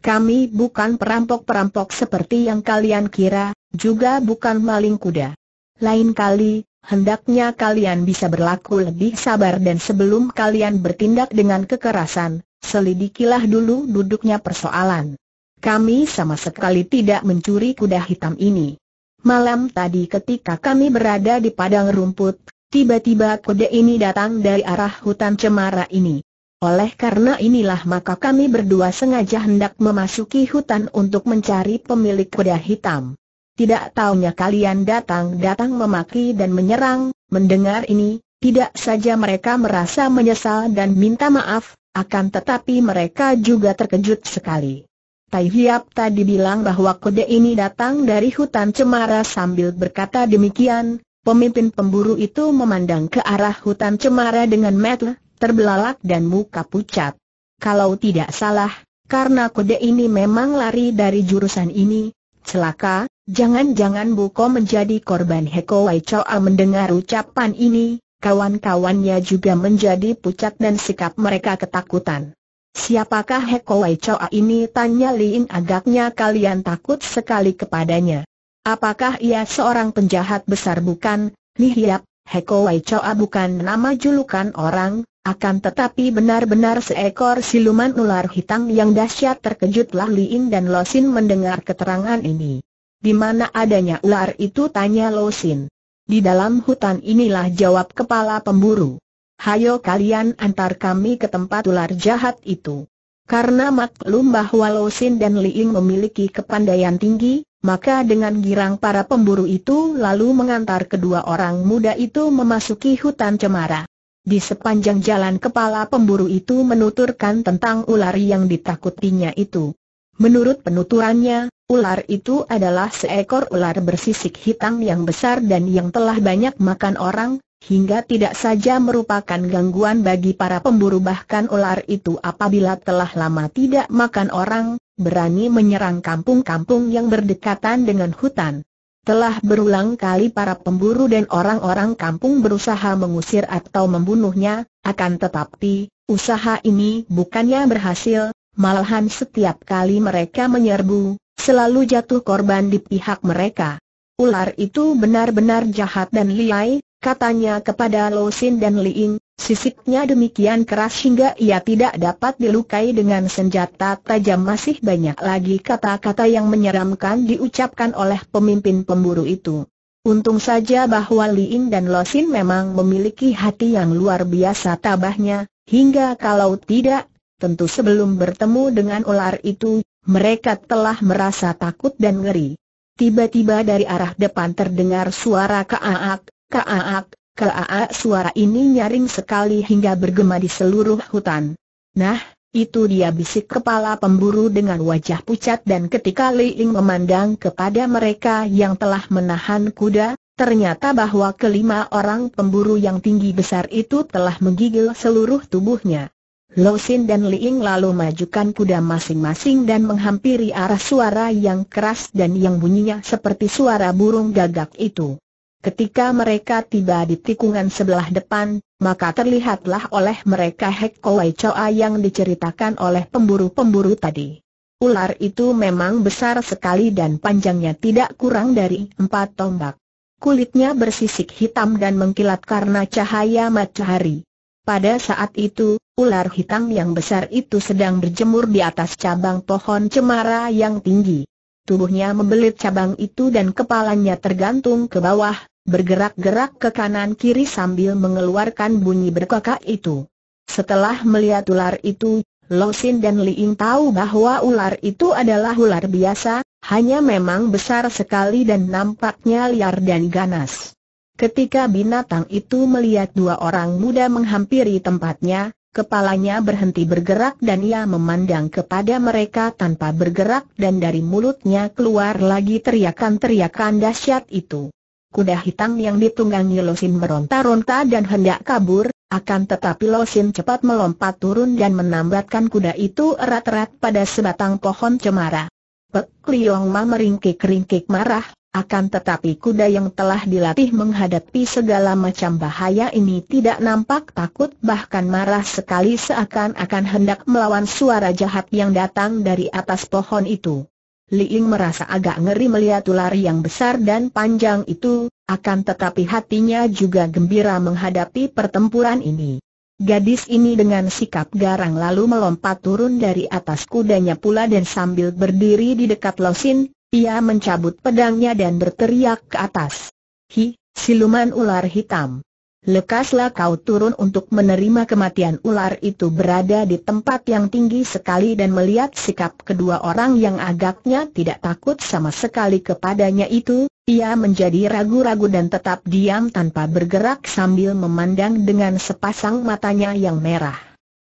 Kami bukan perampok-perampok seperti yang kalian kira, juga bukan maling kuda. Lain kali, hendaknya kalian bisa berlaku lebih sabar dan sebelum kalian bertindak dengan kekerasan, selidikilah dulu duduknya persoalan. Kami sama sekali tidak mencuri kuda hitam ini. Malam tadi ketika kami berada di padang rumput, tiba-tiba kuda ini datang dari arah hutan cemara ini. Oleh karena inilah maka kami berdua sengaja hendak memasuki hutan untuk mencari pemilik kuda hitam. Tidak taunya kalian datang-datang memaki dan menyerang, mendengar ini, tidak saja mereka merasa menyesal dan minta maaf, akan tetapi mereka juga terkejut sekali. Tai Hiap tadi bilang bahwa kuda ini datang dari hutan cemara sambil berkata demikian, pemimpin pemburu itu memandang ke arah hutan cemara dengan metel, terbelalak dan muka pucat. Kalau tidak salah, karena kode ini memang lari dari jurusan ini, celaka, jangan-jangan Buko menjadi korban Heko Wai Choa mendengar ucapan ini, kawan-kawannya juga menjadi pucat dan sikap mereka ketakutan. Siapakah Heko Wai Choa ini? Tanya Liin agaknya kalian takut sekali kepadanya. Apakah ia seorang penjahat besar bukan? Lihiap, Heko Wai Choa bukan nama julukan orang, akan tetapi benar-benar seekor siluman ular hitam yang dahsyat terkejutlah Liin dan Losin mendengar keterangan ini. Di mana adanya ular itu tanya Losin. Di dalam hutan inilah jawab kepala pemburu. Hayo kalian antar kami ke tempat ular jahat itu. Karena maklum bahwa Losin dan Liin memiliki kepandaian tinggi, maka dengan girang para pemburu itu lalu mengantar kedua orang muda itu memasuki hutan cemara. Di sepanjang jalan kepala pemburu itu menuturkan tentang ular yang ditakutinya itu. Menurut penuturannya, ular itu adalah seekor ular bersisik hitam yang besar dan yang telah banyak makan orang, hingga tidak saja merupakan gangguan bagi para pemburu bahkan ular itu apabila telah lama tidak makan orang, berani menyerang kampung-kampung yang berdekatan dengan hutan. Telah berulang kali para pemburu dan orang-orang kampung berusaha mengusir atau membunuhnya, akan tetapi, usaha ini bukannya berhasil, malahan setiap kali mereka menyerbu, selalu jatuh korban di pihak mereka. Ular itu benar-benar jahat dan liai, katanya kepada Lo dan Li Sisiknya demikian keras hingga ia tidak dapat dilukai dengan senjata tajam masih banyak lagi kata-kata yang menyeramkan diucapkan oleh pemimpin pemburu itu. Untung saja bahwa Liin dan Losin memang memiliki hati yang luar biasa tabahnya, hingga kalau tidak, tentu sebelum bertemu dengan ular itu, mereka telah merasa takut dan ngeri. Tiba-tiba dari arah depan terdengar suara kaak, kaak, Keaa suara ini nyaring sekali hingga bergema di seluruh hutan. Nah, itu dia bisik kepala pemburu dengan wajah pucat dan ketika Li Ling memandang kepada mereka yang telah menahan kuda, ternyata bahwa kelima orang pemburu yang tinggi besar itu telah menggigil seluruh tubuhnya. Lo Sin dan Li Ying lalu majukan kuda masing-masing dan menghampiri arah suara yang keras dan yang bunyinya seperti suara burung gagak itu. Ketika mereka tiba di tikungan sebelah depan, maka terlihatlah oleh mereka Hek Kowai Choa yang diceritakan oleh pemburu-pemburu tadi. Ular itu memang besar sekali dan panjangnya tidak kurang dari empat tombak. Kulitnya bersisik hitam dan mengkilat karena cahaya matahari. Pada saat itu, ular hitam yang besar itu sedang berjemur di atas cabang pohon cemara yang tinggi. Tubuhnya membelit cabang itu dan kepalanya tergantung ke bawah, bergerak-gerak ke kanan kiri sambil mengeluarkan bunyi berkakak itu. Setelah melihat ular itu, Sin dan Li Ying tahu bahwa ular itu adalah ular biasa, hanya memang besar sekali dan nampaknya liar dan ganas. Ketika binatang itu melihat dua orang muda menghampiri tempatnya, kepalanya berhenti bergerak dan ia memandang kepada mereka tanpa bergerak dan dari mulutnya keluar lagi teriakan-teriakan dahsyat itu kuda hitam yang ditunggangi Losin meronta-ronta dan hendak kabur, akan tetapi Losin cepat melompat turun dan menambatkan kuda itu erat-erat pada sebatang pohon cemara. Pek Liong Ma meringkik-ringkik marah, akan tetapi kuda yang telah dilatih menghadapi segala macam bahaya ini tidak nampak takut bahkan marah sekali seakan-akan hendak melawan suara jahat yang datang dari atas pohon itu. Li Ying merasa agak ngeri melihat ular yang besar dan panjang itu, akan tetapi hatinya juga gembira menghadapi pertempuran ini. Gadis ini dengan sikap garang lalu melompat turun dari atas kudanya pula dan sambil berdiri di dekat Losin, ia mencabut pedangnya dan berteriak ke atas. Hi, siluman ular hitam. Lekaslah kau turun untuk menerima kematian ular itu berada di tempat yang tinggi sekali dan melihat sikap kedua orang yang agaknya tidak takut sama sekali kepadanya itu, ia menjadi ragu-ragu dan tetap diam tanpa bergerak sambil memandang dengan sepasang matanya yang merah.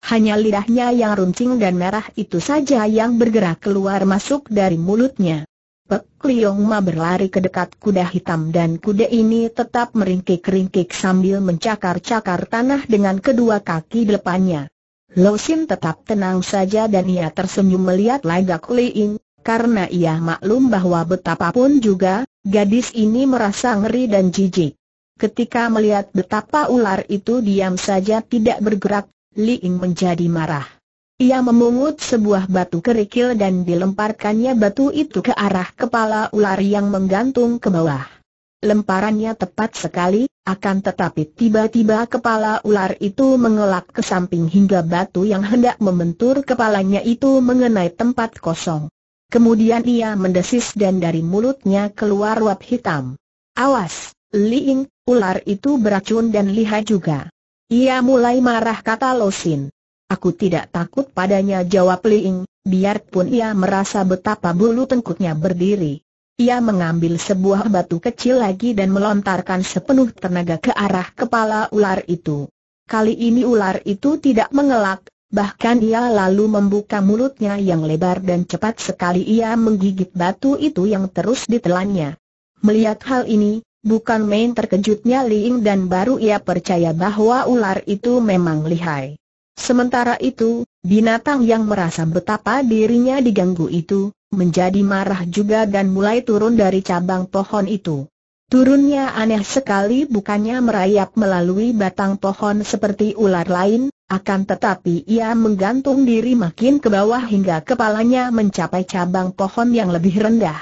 Hanya lidahnya yang runcing dan merah itu saja yang bergerak keluar masuk dari mulutnya. Pek Liong Ma berlari ke dekat kuda hitam dan kuda ini tetap meringkik-ringkik sambil mencakar-cakar tanah dengan kedua kaki depannya. Lo Sin tetap tenang saja dan ia tersenyum melihat lagak Liing, karena ia maklum bahwa betapapun juga, gadis ini merasa ngeri dan jijik. Ketika melihat betapa ular itu diam saja tidak bergerak, Liing menjadi marah. Ia memungut sebuah batu kerikil dan dilemparkannya batu itu ke arah kepala ular yang menggantung ke bawah. Lemparannya tepat sekali, akan tetapi tiba-tiba kepala ular itu mengelak ke samping hingga batu yang hendak membentur kepalanya itu mengenai tempat kosong. Kemudian ia mendesis dan dari mulutnya keluar uap hitam. Awas, Liing, ular itu beracun dan lihai juga. Ia mulai marah kata Losin. Aku tidak takut padanya jawab Liing, biarpun ia merasa betapa bulu tengkuknya berdiri. Ia mengambil sebuah batu kecil lagi dan melontarkan sepenuh tenaga ke arah kepala ular itu. Kali ini ular itu tidak mengelak, bahkan ia lalu membuka mulutnya yang lebar dan cepat sekali ia menggigit batu itu yang terus ditelannya. Melihat hal ini, bukan main terkejutnya Liing dan baru ia percaya bahwa ular itu memang lihai. Sementara itu, binatang yang merasa betapa dirinya diganggu itu, menjadi marah juga dan mulai turun dari cabang pohon itu. Turunnya aneh sekali bukannya merayap melalui batang pohon seperti ular lain, akan tetapi ia menggantung diri makin ke bawah hingga kepalanya mencapai cabang pohon yang lebih rendah.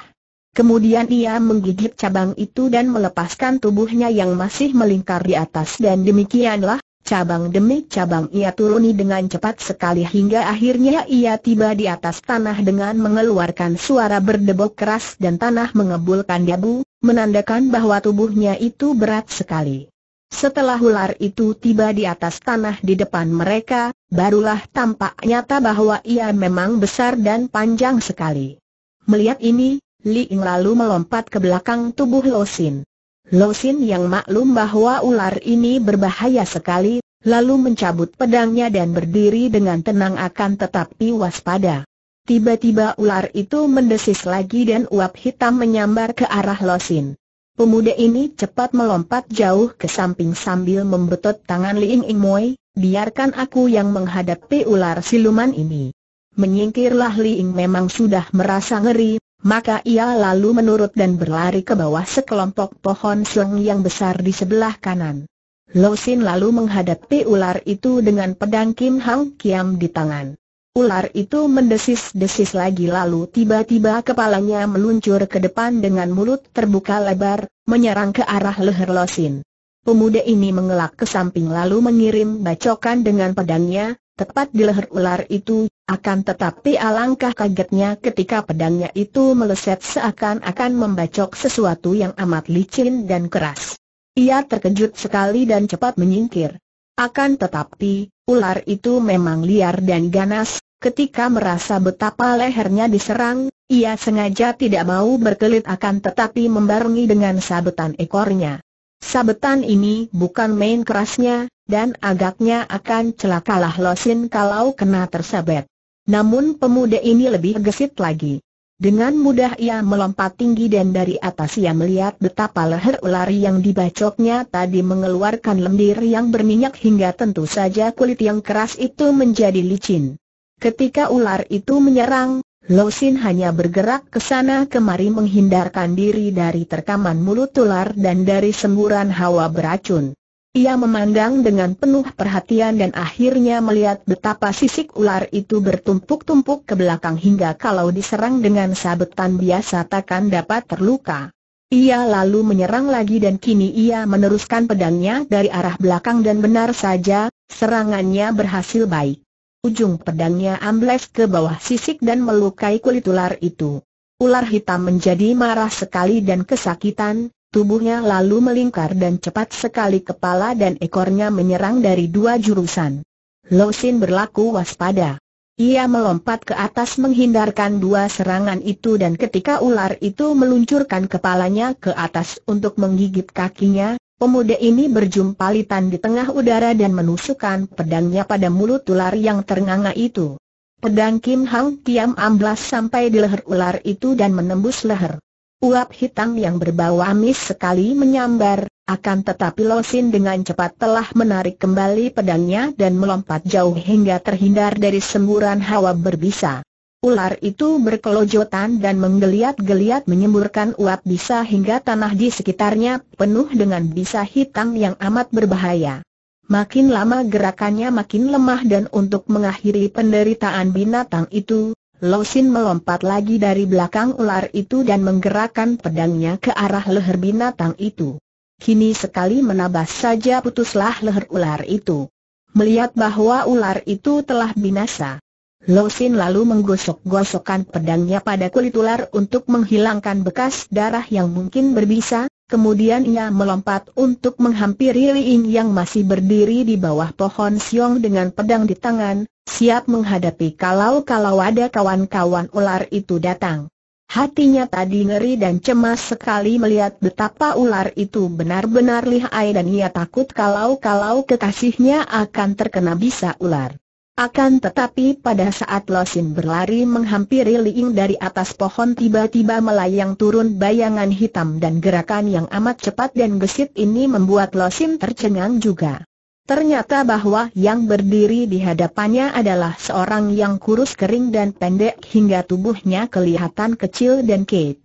Kemudian ia menggigit cabang itu dan melepaskan tubuhnya yang masih melingkar di atas dan demikianlah, Cabang demi cabang ia turuni dengan cepat sekali hingga akhirnya ia tiba di atas tanah dengan mengeluarkan suara berdebok keras dan tanah mengebulkan debu, menandakan bahwa tubuhnya itu berat sekali. Setelah ular itu tiba di atas tanah di depan mereka, barulah tampak nyata bahwa ia memang besar dan panjang sekali. Melihat ini, Li Ying lalu melompat ke belakang tubuh Losin. Losin yang maklum bahwa ular ini berbahaya sekali, lalu mencabut pedangnya dan berdiri dengan tenang akan tetapi waspada. Tiba-tiba ular itu mendesis lagi dan uap hitam menyambar ke arah Losin. Pemuda ini cepat melompat jauh ke samping sambil membetot tangan Liing Ing Moi, biarkan aku yang menghadapi ular siluman ini. Menyingkirlah Liing memang sudah merasa ngeri, maka ia lalu menurut dan berlari ke bawah sekelompok pohon seleng yang besar di sebelah kanan. Lo Sin lalu menghadapi ular itu dengan pedang Kim Hang Kiam di tangan. Ular itu mendesis-desis lagi lalu tiba-tiba kepalanya meluncur ke depan dengan mulut terbuka lebar, menyerang ke arah leher Lo Sin. Pemuda ini mengelak ke samping lalu mengirim bacokan dengan pedangnya, tepat di leher ular itu, akan tetapi alangkah kagetnya ketika pedangnya itu meleset seakan-akan membacok sesuatu yang amat licin dan keras. Ia terkejut sekali dan cepat menyingkir. Akan tetapi, ular itu memang liar dan ganas, ketika merasa betapa lehernya diserang, ia sengaja tidak mau berkelit akan tetapi membarungi dengan sabetan ekornya. Sabetan ini bukan main kerasnya, dan agaknya akan celakalah Losin kalau kena tersabet. Namun pemuda ini lebih gesit lagi. Dengan mudah ia melompat tinggi dan dari atas ia melihat betapa leher ular yang dibacoknya tadi mengeluarkan lendir yang berminyak hingga tentu saja kulit yang keras itu menjadi licin. Ketika ular itu menyerang, Losin hanya bergerak ke sana kemari menghindarkan diri dari terkaman mulut ular dan dari semburan hawa beracun. Ia memandang dengan penuh perhatian dan akhirnya melihat betapa sisik ular itu bertumpuk-tumpuk ke belakang hingga kalau diserang dengan sabetan biasa takkan dapat terluka. Ia lalu menyerang lagi dan kini ia meneruskan pedangnya dari arah belakang dan benar saja, serangannya berhasil baik. Ujung pedangnya ambles ke bawah sisik dan melukai kulit ular itu. Ular hitam menjadi marah sekali dan kesakitan, tubuhnya lalu melingkar dan cepat sekali kepala dan ekornya menyerang dari dua jurusan. Losin berlaku waspada. Ia melompat ke atas menghindarkan dua serangan itu dan ketika ular itu meluncurkan kepalanya ke atas untuk menggigit kakinya, Pemuda ini berjumpa litan di tengah udara dan menusukkan pedangnya pada mulut ular yang ternganga itu. Pedang Kim Hang Tiam amblas sampai di leher ular itu dan menembus leher. Uap hitam yang berbau amis sekali menyambar, akan tetapi Losin dengan cepat telah menarik kembali pedangnya dan melompat jauh hingga terhindar dari semburan hawa berbisa. Ular itu berkelojotan dan menggeliat-geliat menyemburkan uap bisa hingga tanah di sekitarnya penuh dengan bisa hitam yang amat berbahaya. Makin lama gerakannya makin lemah dan untuk mengakhiri penderitaan binatang itu, Losin melompat lagi dari belakang ular itu dan menggerakkan pedangnya ke arah leher binatang itu. Kini sekali menabas saja putuslah leher ular itu. Melihat bahwa ular itu telah binasa. Losin lalu menggosok-gosokkan pedangnya pada kulit ular untuk menghilangkan bekas darah yang mungkin berbisa, kemudian ia melompat untuk menghampiri Liing yang masih berdiri di bawah pohon siung dengan pedang di tangan, siap menghadapi kalau-kalau ada kawan-kawan ular itu datang. Hatinya tadi ngeri dan cemas sekali melihat betapa ular itu benar-benar lihai dan ia takut kalau-kalau kekasihnya akan terkena bisa ular. Akan tetapi pada saat Losin berlari menghampiri Liing dari atas pohon tiba-tiba melayang turun bayangan hitam dan gerakan yang amat cepat dan gesit ini membuat Losin tercengang juga. Ternyata bahwa yang berdiri di hadapannya adalah seorang yang kurus kering dan pendek hingga tubuhnya kelihatan kecil dan kait.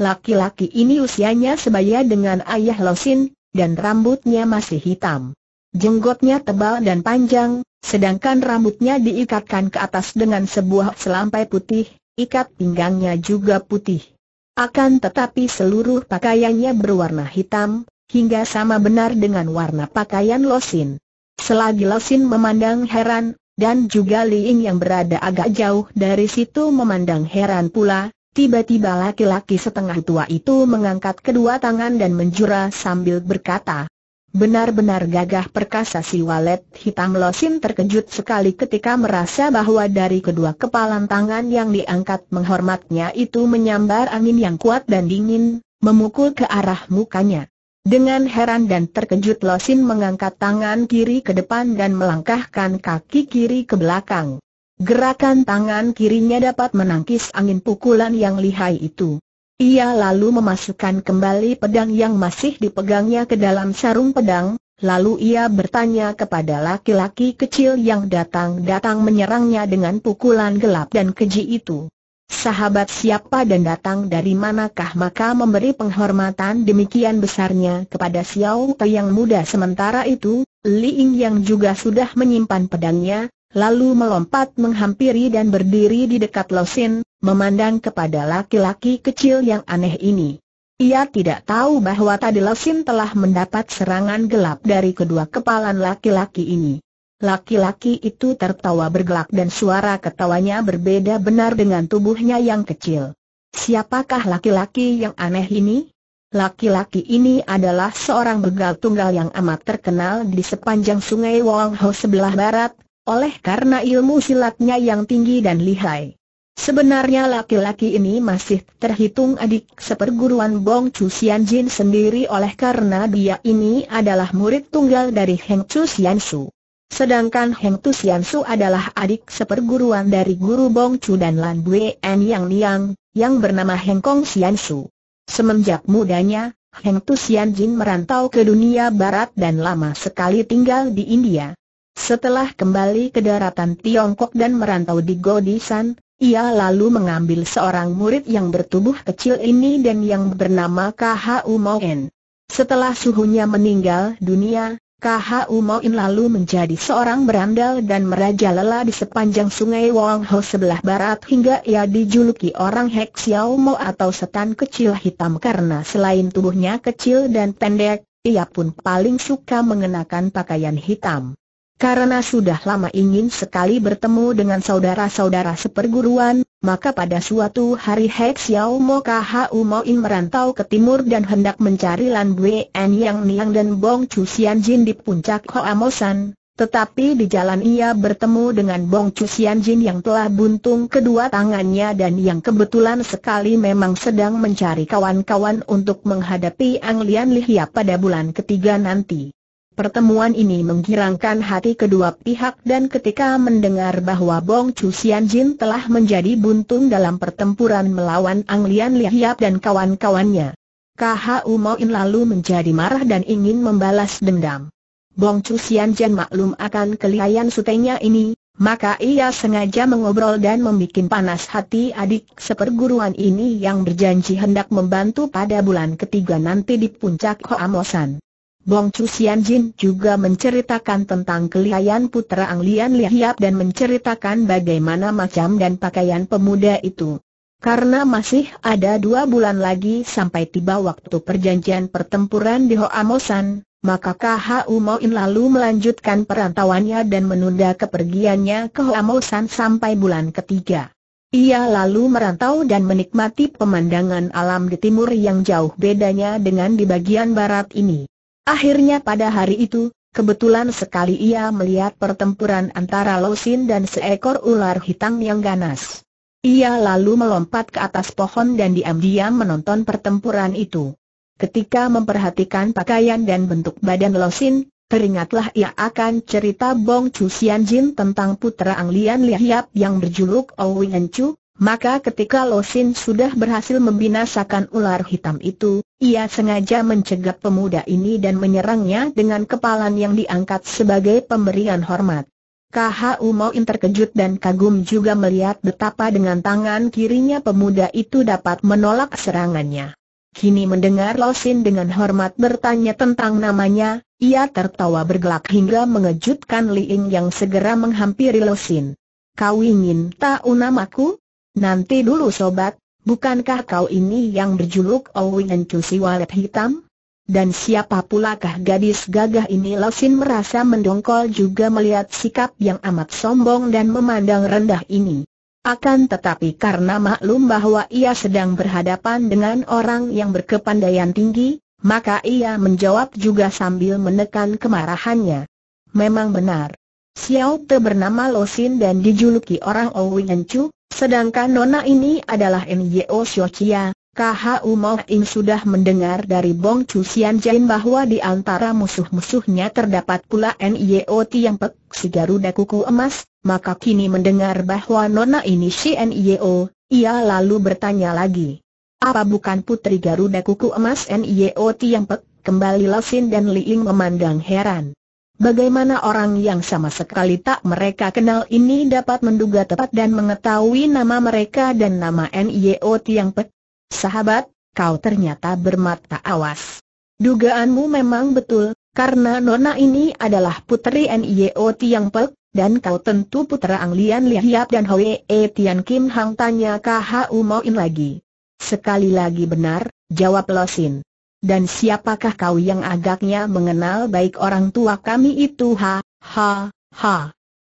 Laki-laki ini usianya sebaya dengan ayah Losin, dan rambutnya masih hitam. Jenggotnya tebal dan panjang, Sedangkan rambutnya diikatkan ke atas dengan sebuah selampai putih, ikat pinggangnya juga putih. Akan tetapi seluruh pakaiannya berwarna hitam, hingga sama benar dengan warna pakaian Losin. Selagi Losin memandang heran, dan juga Liing yang berada agak jauh dari situ memandang heran pula, tiba-tiba laki-laki setengah tua itu mengangkat kedua tangan dan menjura sambil berkata, Benar-benar gagah perkasa si walet hitam Losin terkejut sekali ketika merasa bahwa dari kedua kepalan tangan yang diangkat menghormatnya itu menyambar angin yang kuat dan dingin, memukul ke arah mukanya. Dengan heran dan terkejut Losin mengangkat tangan kiri ke depan dan melangkahkan kaki kiri ke belakang. Gerakan tangan kirinya dapat menangkis angin pukulan yang lihai itu. Ia lalu memasukkan kembali pedang yang masih dipegangnya ke dalam sarung pedang, lalu ia bertanya kepada laki-laki kecil yang datang-datang menyerangnya dengan pukulan gelap dan keji itu. Sahabat siapa dan datang dari manakah maka memberi penghormatan demikian besarnya kepada Xiao Te yang muda sementara itu, Li Ying yang juga sudah menyimpan pedangnya, lalu melompat menghampiri dan berdiri di dekat Losin, memandang kepada laki-laki kecil yang aneh ini. Ia tidak tahu bahwa Tadilosin telah mendapat serangan gelap dari kedua kepalan laki-laki ini. Laki-laki itu tertawa bergelak dan suara ketawanya berbeda benar dengan tubuhnya yang kecil. Siapakah laki-laki yang aneh ini? Laki-laki ini adalah seorang begal tunggal yang amat terkenal di sepanjang sungai Wong Ho sebelah barat, oleh karena ilmu silatnya yang tinggi dan lihai. Sebenarnya laki-laki ini masih terhitung adik seperguruan Bong Chu Xian Jin sendiri oleh karena dia ini adalah murid tunggal dari Heng Chu Xian Su. Sedangkan Heng Chu Xian Su adalah adik seperguruan dari guru Bong Chu dan Lan Bue En Yang Liang, yang bernama Heng Kong Xian Su. Semenjak mudanya, Heng Chu Xian Jin merantau ke dunia barat dan lama sekali tinggal di India. Setelah kembali ke daratan Tiongkok dan merantau di Godisan, ia lalu mengambil seorang murid yang bertubuh kecil ini dan yang bernama KHU Moen. Setelah suhunya meninggal dunia, KHU Moin lalu menjadi seorang berandal dan merajalela di sepanjang sungai Wong Ho sebelah barat hingga ia dijuluki orang Hek Xiao Mo atau setan kecil hitam karena selain tubuhnya kecil dan pendek, ia pun paling suka mengenakan pakaian hitam. Karena sudah lama ingin sekali bertemu dengan saudara-saudara seperguruan, maka pada suatu hari Hek Xiao Mo Khu In merantau ke timur dan hendak mencari Lan Bue En Yang Niang dan Bong Chu Xian Jin di puncak Hoa San. Tetapi di jalan ia bertemu dengan Bong Chu Xian Jin yang telah buntung kedua tangannya dan yang kebetulan sekali memang sedang mencari kawan-kawan untuk menghadapi Ang Lian Lihia pada bulan ketiga nanti. Pertemuan ini menggirangkan hati kedua pihak dan ketika mendengar bahwa Bong Chu Sian Jin telah menjadi buntung dalam pertempuran melawan Ang Lian Lihiap dan kawan-kawannya. KHU In lalu menjadi marah dan ingin membalas dendam. Bong Chu Sian Jin maklum akan kelihayan sutenya ini, maka ia sengaja mengobrol dan membuat panas hati adik seperguruan ini yang berjanji hendak membantu pada bulan ketiga nanti di puncak San. Bong Chu Sian Jin juga menceritakan tentang kelihayan putra Ang Lian Lihiap dan menceritakan bagaimana macam dan pakaian pemuda itu. Karena masih ada dua bulan lagi sampai tiba waktu perjanjian pertempuran di Hoamosan, maka KHU Moin lalu melanjutkan perantauannya dan menunda kepergiannya ke Hoamosan sampai bulan ketiga. Ia lalu merantau dan menikmati pemandangan alam di timur yang jauh bedanya dengan di bagian barat ini. Akhirnya pada hari itu, kebetulan sekali ia melihat pertempuran antara Losin dan seekor ular hitam yang ganas. Ia lalu melompat ke atas pohon dan diam-diam menonton pertempuran itu. Ketika memperhatikan pakaian dan bentuk badan Losin, Teringatlah ia akan cerita Bong Chu Sian Jin tentang putra Anglian Lian Lihiap yang berjuluk Owen Chu, maka ketika Losin sudah berhasil membinasakan ular hitam itu, ia sengaja mencegat pemuda ini dan menyerangnya dengan kepalan yang diangkat sebagai pemberian hormat. KHU Moin terkejut dan kagum juga melihat betapa dengan tangan kirinya pemuda itu dapat menolak serangannya. Kini mendengar Losin dengan hormat bertanya tentang namanya, ia tertawa bergelak hingga mengejutkan Liing yang segera menghampiri Losin. Kau ingin tahu namaku? Nanti dulu sobat, bukankah kau ini yang berjuluk Owen Chu si walet hitam? Dan siapa pulakah gadis gagah ini Losin merasa mendongkol juga melihat sikap yang amat sombong dan memandang rendah ini. Akan tetapi karena maklum bahwa ia sedang berhadapan dengan orang yang berkepandaian tinggi, maka ia menjawab juga sambil menekan kemarahannya. Memang benar. Xiao Te bernama Losin dan dijuluki orang Owen Chu, Sedangkan nona ini adalah Nyo Xiochia, KHU Mo sudah mendengar dari Bong Chu Sian Jain bahwa di antara musuh-musuhnya terdapat pula Nyo Tiang Pek, si Garuda Kuku Emas, maka kini mendengar bahwa nona ini si Nyo, ia lalu bertanya lagi. Apa bukan putri Garuda Kuku Emas Nyo Tiang Pek? Kembali Lasin dan Liing memandang heran. Bagaimana orang yang sama sekali tak mereka kenal ini dapat menduga tepat dan mengetahui nama mereka dan nama NIO Tiang Pek? Sahabat, kau ternyata bermata awas. Dugaanmu memang betul, karena Nona ini adalah putri NIO Tiang Pek, dan kau tentu putra Ang Lian Hiap dan E. Tian Kim Hang tanya KHU Mauin lagi. Sekali lagi benar, jawab Losin. Dan siapakah kau yang agaknya mengenal baik orang tua kami itu ha, ha, ha.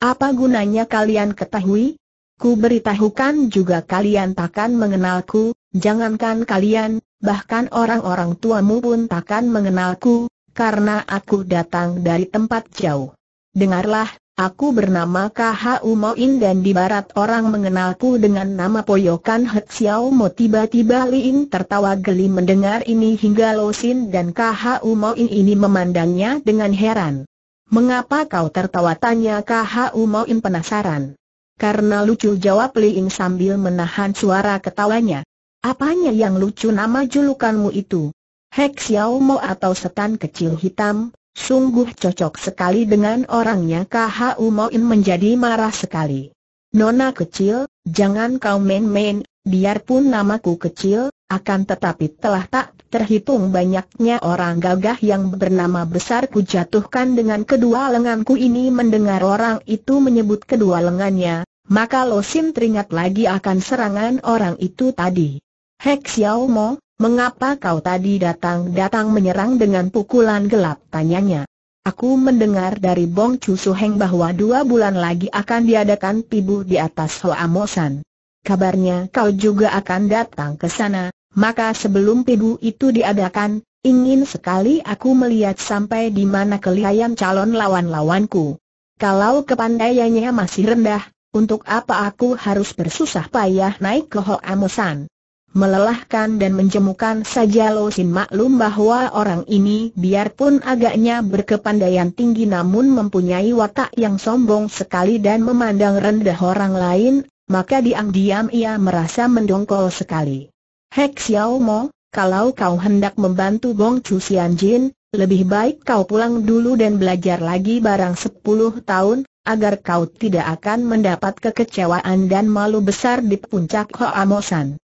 Apa gunanya kalian ketahui? Ku beritahukan juga kalian takkan mengenalku, jangankan kalian, bahkan orang-orang tuamu pun takkan mengenalku, karena aku datang dari tempat jauh. Dengarlah, Aku bernama KHU Moin dan di barat orang mengenalku dengan nama Poyokan He Xiao Mo tiba-tiba Liin tertawa geli mendengar ini hingga Losin dan KHU Moin ini memandangnya dengan heran. Mengapa kau tertawa tanya KHU Moin penasaran? Karena lucu jawab Liin sambil menahan suara ketawanya. Apanya yang lucu nama julukanmu itu? Hek Xiao Mo atau setan kecil hitam? Sungguh cocok sekali dengan orangnya KHU Moin menjadi marah sekali. Nona kecil, jangan kau main-main, biarpun namaku kecil, akan tetapi telah tak terhitung banyaknya orang gagah yang bernama besar ku jatuhkan dengan kedua lenganku ini mendengar orang itu menyebut kedua lengannya, maka Losim teringat lagi akan serangan orang itu tadi. Hek Xiao Mo, Mengapa kau tadi datang-datang menyerang dengan pukulan gelap? Tanyanya. Aku mendengar dari Bong Chu Suheng bahwa dua bulan lagi akan diadakan pibu di atas Hoa Mosan. Kabarnya kau juga akan datang ke sana, maka sebelum pibu itu diadakan, ingin sekali aku melihat sampai di mana kelihayan calon lawan-lawanku. Kalau kepandaiannya masih rendah, untuk apa aku harus bersusah payah naik ke Hoa Mosan? melelahkan dan menjemukan saja Lo Sin maklum bahwa orang ini biarpun agaknya berkepandaian tinggi namun mempunyai watak yang sombong sekali dan memandang rendah orang lain, maka diam-diam ia merasa mendongkol sekali. Hek Xiao Mo, kalau kau hendak membantu Bong Chu Xian Jin, lebih baik kau pulang dulu dan belajar lagi barang sepuluh tahun, agar kau tidak akan mendapat kekecewaan dan malu besar di puncak San.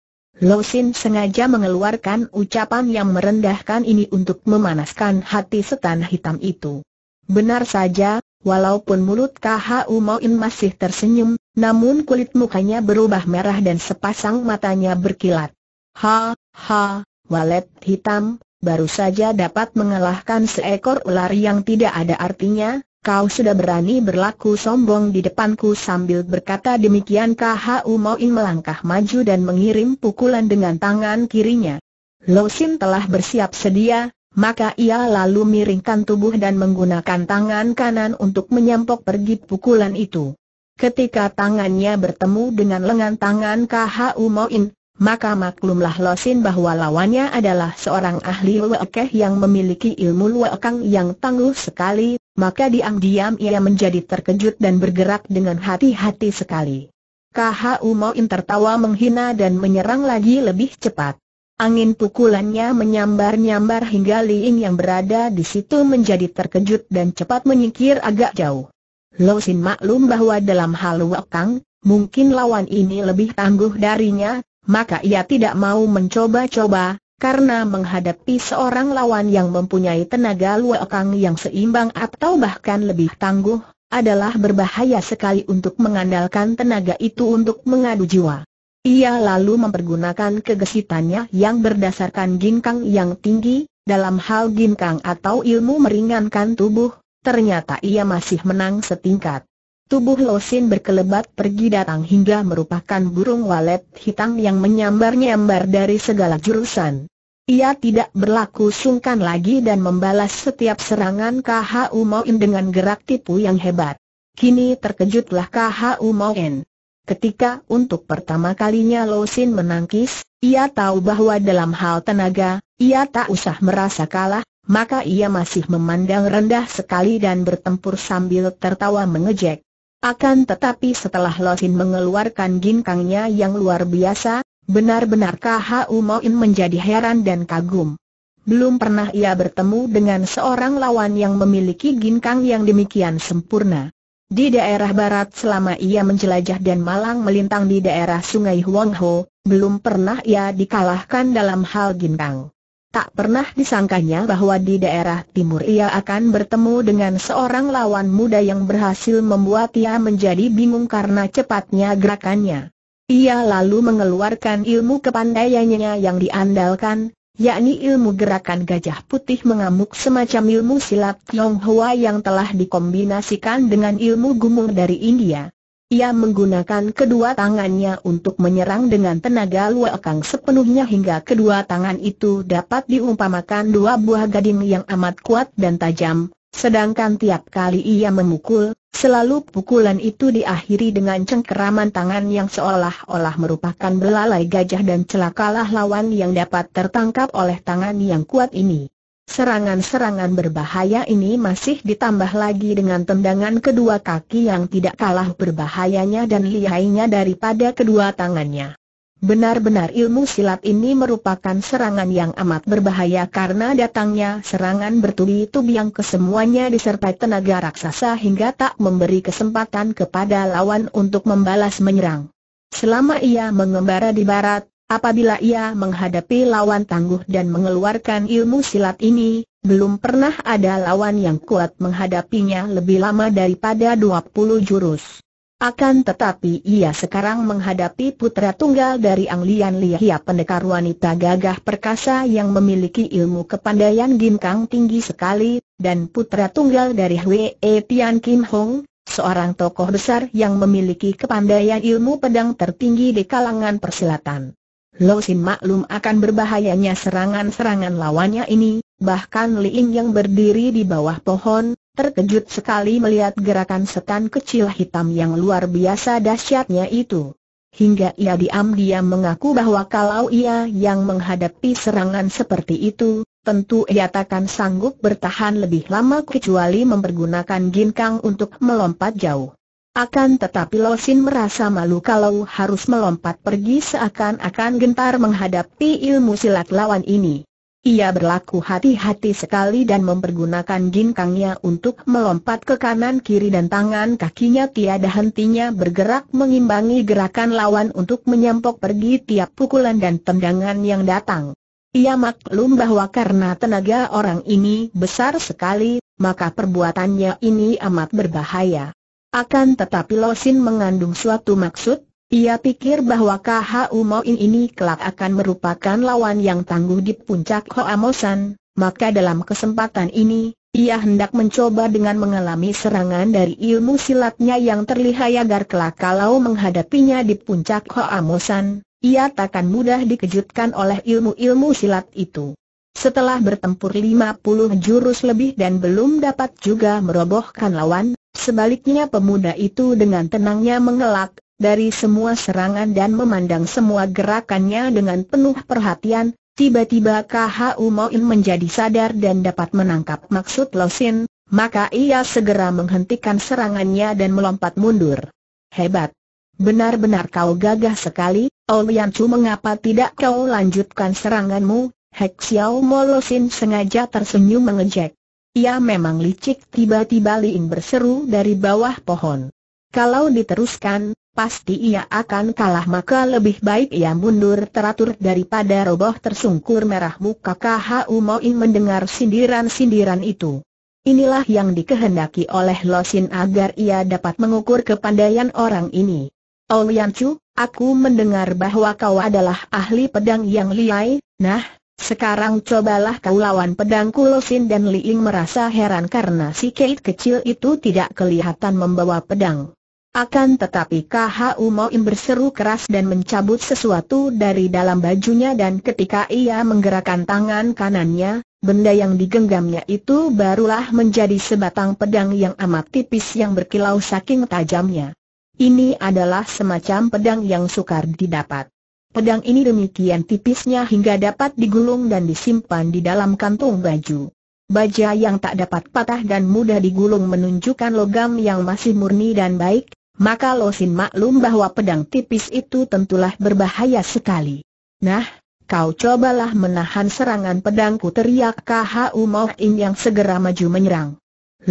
Sin sengaja mengeluarkan ucapan yang merendahkan ini untuk memanaskan hati setan hitam itu. Benar saja, walaupun mulut KHU Mauin masih tersenyum, namun kulit mukanya berubah merah dan sepasang matanya berkilat. Ha, ha, walet hitam, baru saja dapat mengalahkan seekor ular yang tidak ada artinya, kau sudah berani berlaku sombong di depanku sambil berkata demikian KHU Mauin melangkah maju dan mengirim pukulan dengan tangan kirinya. Lo Sim telah bersiap sedia, maka ia lalu miringkan tubuh dan menggunakan tangan kanan untuk menyampok pergi pukulan itu. Ketika tangannya bertemu dengan lengan tangan KHU Moin, maka maklumlah Losin bahwa lawannya adalah seorang ahli wakeh yang memiliki ilmu wakang yang tangguh sekali, maka diam-diam ia menjadi terkejut dan bergerak dengan hati-hati sekali. KHU Moin tertawa menghina dan menyerang lagi lebih cepat. Angin pukulannya menyambar-nyambar hingga Liing yang berada di situ menjadi terkejut dan cepat menyingkir agak jauh. Losin maklum bahwa dalam hal wakang, mungkin lawan ini lebih tangguh darinya, maka ia tidak mau mencoba-coba, karena menghadapi seorang lawan yang mempunyai tenaga luakang yang seimbang atau bahkan lebih tangguh, adalah berbahaya sekali untuk mengandalkan tenaga itu untuk mengadu jiwa. Ia lalu mempergunakan kegesitannya yang berdasarkan ginkang yang tinggi, dalam hal ginkang atau ilmu meringankan tubuh, ternyata ia masih menang setingkat. Tubuh Losin berkelebat pergi datang hingga merupakan burung walet hitam yang menyambar-nyambar dari segala jurusan. Ia tidak berlaku sungkan lagi dan membalas setiap serangan KHU Moin dengan gerak tipu yang hebat. Kini terkejutlah KHU Moin. Ketika untuk pertama kalinya Losin menangkis, ia tahu bahwa dalam hal tenaga, ia tak usah merasa kalah, maka ia masih memandang rendah sekali dan bertempur sambil tertawa mengejek. Akan tetapi setelah Losin mengeluarkan ginkangnya yang luar biasa, benar-benar KHU Moin menjadi heran dan kagum. Belum pernah ia bertemu dengan seorang lawan yang memiliki ginkang yang demikian sempurna. Di daerah barat selama ia menjelajah dan malang melintang di daerah sungai Huangho, belum pernah ia dikalahkan dalam hal ginkang. Tak pernah disangkanya bahwa di daerah timur ia akan bertemu dengan seorang lawan muda yang berhasil membuat ia menjadi bingung karena cepatnya gerakannya. Ia lalu mengeluarkan ilmu kepandaiannya yang diandalkan, yakni ilmu gerakan gajah putih mengamuk semacam ilmu silat Tionghoa yang telah dikombinasikan dengan ilmu gumung dari India. Ia menggunakan kedua tangannya untuk menyerang dengan tenaga luakang sepenuhnya hingga kedua tangan itu dapat diumpamakan dua buah gading yang amat kuat dan tajam, sedangkan tiap kali ia memukul, selalu pukulan itu diakhiri dengan cengkeraman tangan yang seolah-olah merupakan belalai gajah dan celakalah lawan yang dapat tertangkap oleh tangan yang kuat ini. Serangan-serangan berbahaya ini masih ditambah lagi dengan tendangan kedua kaki yang tidak kalah berbahayanya dan lihainya daripada kedua tangannya. Benar-benar ilmu silat ini merupakan serangan yang amat berbahaya karena datangnya serangan bertubi-tubi yang kesemuanya disertai tenaga raksasa hingga tak memberi kesempatan kepada lawan untuk membalas menyerang. Selama ia mengembara di barat, Apabila ia menghadapi lawan tangguh dan mengeluarkan ilmu silat ini, belum pernah ada lawan yang kuat menghadapinya lebih lama daripada 20 jurus. Akan tetapi ia sekarang menghadapi putra tunggal dari Anglian Lihia pendekar wanita gagah perkasa yang memiliki ilmu kepandaian ginkang tinggi sekali, dan putra tunggal dari Hwee Tian Kim Hong, seorang tokoh besar yang memiliki kepandaian ilmu pedang tertinggi di kalangan persilatan. Lo Sin maklum akan berbahayanya serangan-serangan lawannya ini, bahkan Liing yang berdiri di bawah pohon, terkejut sekali melihat gerakan setan kecil hitam yang luar biasa dahsyatnya itu. Hingga ia diam-diam mengaku bahwa kalau ia yang menghadapi serangan seperti itu, tentu ia takkan sanggup bertahan lebih lama kecuali mempergunakan ginkang untuk melompat jauh. Akan tetapi Losin merasa malu kalau harus melompat pergi seakan-akan gentar menghadapi ilmu silat lawan ini. Ia berlaku hati-hati sekali dan mempergunakan ginkangnya untuk melompat ke kanan kiri dan tangan kakinya tiada hentinya bergerak mengimbangi gerakan lawan untuk menyampok pergi tiap pukulan dan tendangan yang datang. Ia maklum bahwa karena tenaga orang ini besar sekali, maka perbuatannya ini amat berbahaya. Akan tetapi Losin mengandung suatu maksud, ia pikir bahwa KHU Moin ini kelak akan merupakan lawan yang tangguh di puncak Hoamosan, maka dalam kesempatan ini, ia hendak mencoba dengan mengalami serangan dari ilmu silatnya yang terlihai agar kelak kalau menghadapinya di puncak Hoamosan, ia takkan mudah dikejutkan oleh ilmu-ilmu silat itu. Setelah bertempur 50 jurus lebih dan belum dapat juga merobohkan lawan, Sebaliknya pemuda itu dengan tenangnya mengelak, dari semua serangan dan memandang semua gerakannya dengan penuh perhatian, tiba-tiba KHU Moin menjadi sadar dan dapat menangkap maksud Losin, maka ia segera menghentikan serangannya dan melompat mundur. Hebat! Benar-benar kau gagah sekali, Olian oh Chu mengapa tidak kau lanjutkan seranganmu? Hek Xiao Molosin sengaja tersenyum mengejek. Ia memang licik tiba-tiba Liin berseru dari bawah pohon. Kalau diteruskan, pasti ia akan kalah maka lebih baik ia mundur teratur daripada roboh tersungkur merah muka KHU Moin mendengar sindiran-sindiran itu. Inilah yang dikehendaki oleh Losin agar ia dapat mengukur kepandaian orang ini. Ouyang oh, Chu, aku mendengar bahwa kau adalah ahli pedang yang liai, nah, sekarang cobalah kau lawan pedang Kulosin dan Li Liing merasa heran karena si Kate kecil itu tidak kelihatan membawa pedang. Akan tetapi KHU Im berseru keras dan mencabut sesuatu dari dalam bajunya dan ketika ia menggerakkan tangan kanannya, benda yang digenggamnya itu barulah menjadi sebatang pedang yang amat tipis yang berkilau saking tajamnya. Ini adalah semacam pedang yang sukar didapat. Pedang ini demikian tipisnya hingga dapat digulung dan disimpan di dalam kantung baju. Baja yang tak dapat patah dan mudah digulung menunjukkan logam yang masih murni dan baik, maka Losin maklum bahwa pedang tipis itu tentulah berbahaya sekali. Nah, kau cobalah menahan serangan pedangku teriak KHU Mohin yang segera maju menyerang.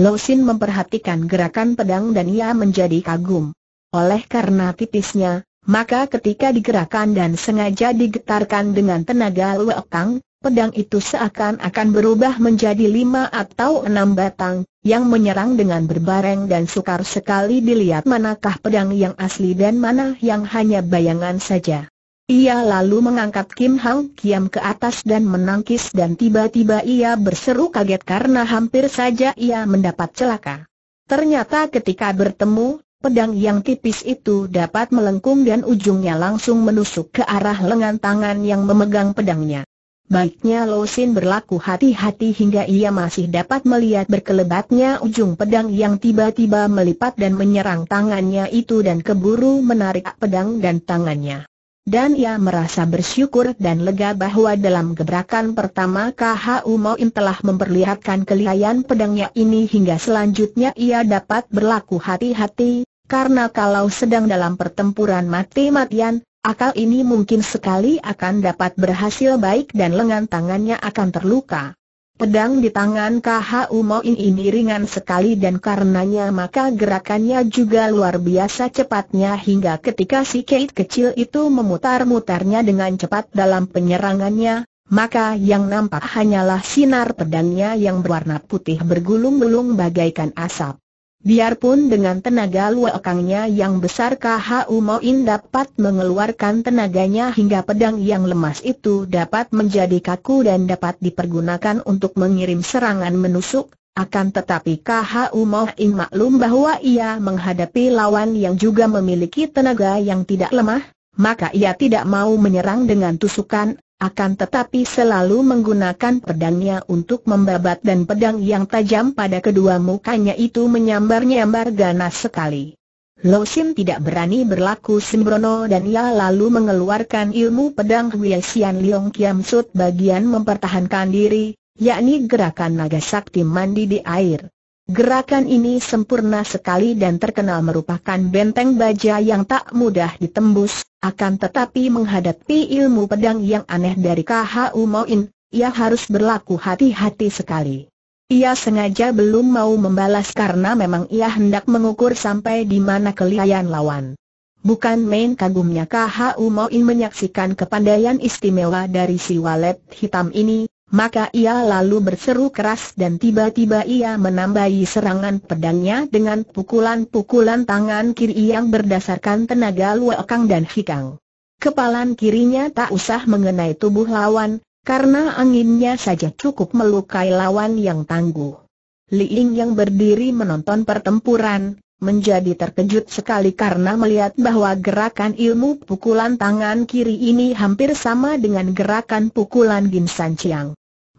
Losin memperhatikan gerakan pedang dan ia menjadi kagum. Oleh karena tipisnya, maka ketika digerakkan dan sengaja digetarkan dengan tenaga luakang, pedang itu seakan-akan berubah menjadi lima atau enam batang, yang menyerang dengan berbareng dan sukar sekali dilihat manakah pedang yang asli dan mana yang hanya bayangan saja. Ia lalu mengangkat Kim Hang Kiam ke atas dan menangkis dan tiba-tiba ia berseru kaget karena hampir saja ia mendapat celaka. Ternyata ketika bertemu, Pedang yang tipis itu dapat melengkung dan ujungnya langsung menusuk ke arah lengan tangan yang memegang pedangnya. Baiknya Sin berlaku hati-hati hingga ia masih dapat melihat berkelebatnya ujung pedang yang tiba-tiba melipat dan menyerang tangannya itu dan keburu menarik pedang dan tangannya. Dan ia merasa bersyukur dan lega bahwa dalam gebrakan pertama KHU Moim telah memperlihatkan kelihayan pedangnya ini hingga selanjutnya ia dapat berlaku hati-hati, karena kalau sedang dalam pertempuran mati-matian, akal ini mungkin sekali akan dapat berhasil baik dan lengan tangannya akan terluka. Pedang di tangan KHU Moin ini ringan sekali dan karenanya maka gerakannya juga luar biasa cepatnya hingga ketika si Kate kecil itu memutar-mutarnya dengan cepat dalam penyerangannya, maka yang nampak hanyalah sinar pedangnya yang berwarna putih bergulung-gulung bagaikan asap. Biarpun dengan tenaga luakangnya yang besar KHU Moin dapat mengeluarkan tenaganya hingga pedang yang lemas itu dapat menjadi kaku dan dapat dipergunakan untuk mengirim serangan menusuk, akan tetapi KHU Moin maklum bahwa ia menghadapi lawan yang juga memiliki tenaga yang tidak lemah, maka ia tidak mau menyerang dengan tusukan, akan tetapi selalu menggunakan pedangnya untuk membabat dan pedang yang tajam pada kedua mukanya itu menyambar-nyambar ganas sekali. Lo Sim tidak berani berlaku sembrono dan ia lalu mengeluarkan ilmu pedang Hui Xian Leong Kiam Sut bagian mempertahankan diri, yakni gerakan naga sakti mandi di air. Gerakan ini sempurna sekali dan terkenal merupakan benteng baja yang tak mudah ditembus, akan tetapi menghadapi ilmu pedang yang aneh dari KHU Moin, ia harus berlaku hati-hati sekali. Ia sengaja belum mau membalas karena memang ia hendak mengukur sampai di mana kelihayan lawan. Bukan main kagumnya KHU Moin menyaksikan kepandaian istimewa dari si walet hitam ini, maka ia lalu berseru keras dan tiba-tiba ia menambahi serangan pedangnya dengan pukulan-pukulan tangan kiri yang berdasarkan tenaga luakang dan hikang. Kepalan kirinya tak usah mengenai tubuh lawan, karena anginnya saja cukup melukai lawan yang tangguh. Li Ying yang berdiri menonton pertempuran, menjadi terkejut sekali karena melihat bahwa gerakan ilmu pukulan tangan kiri ini hampir sama dengan gerakan pukulan Gin San Chiang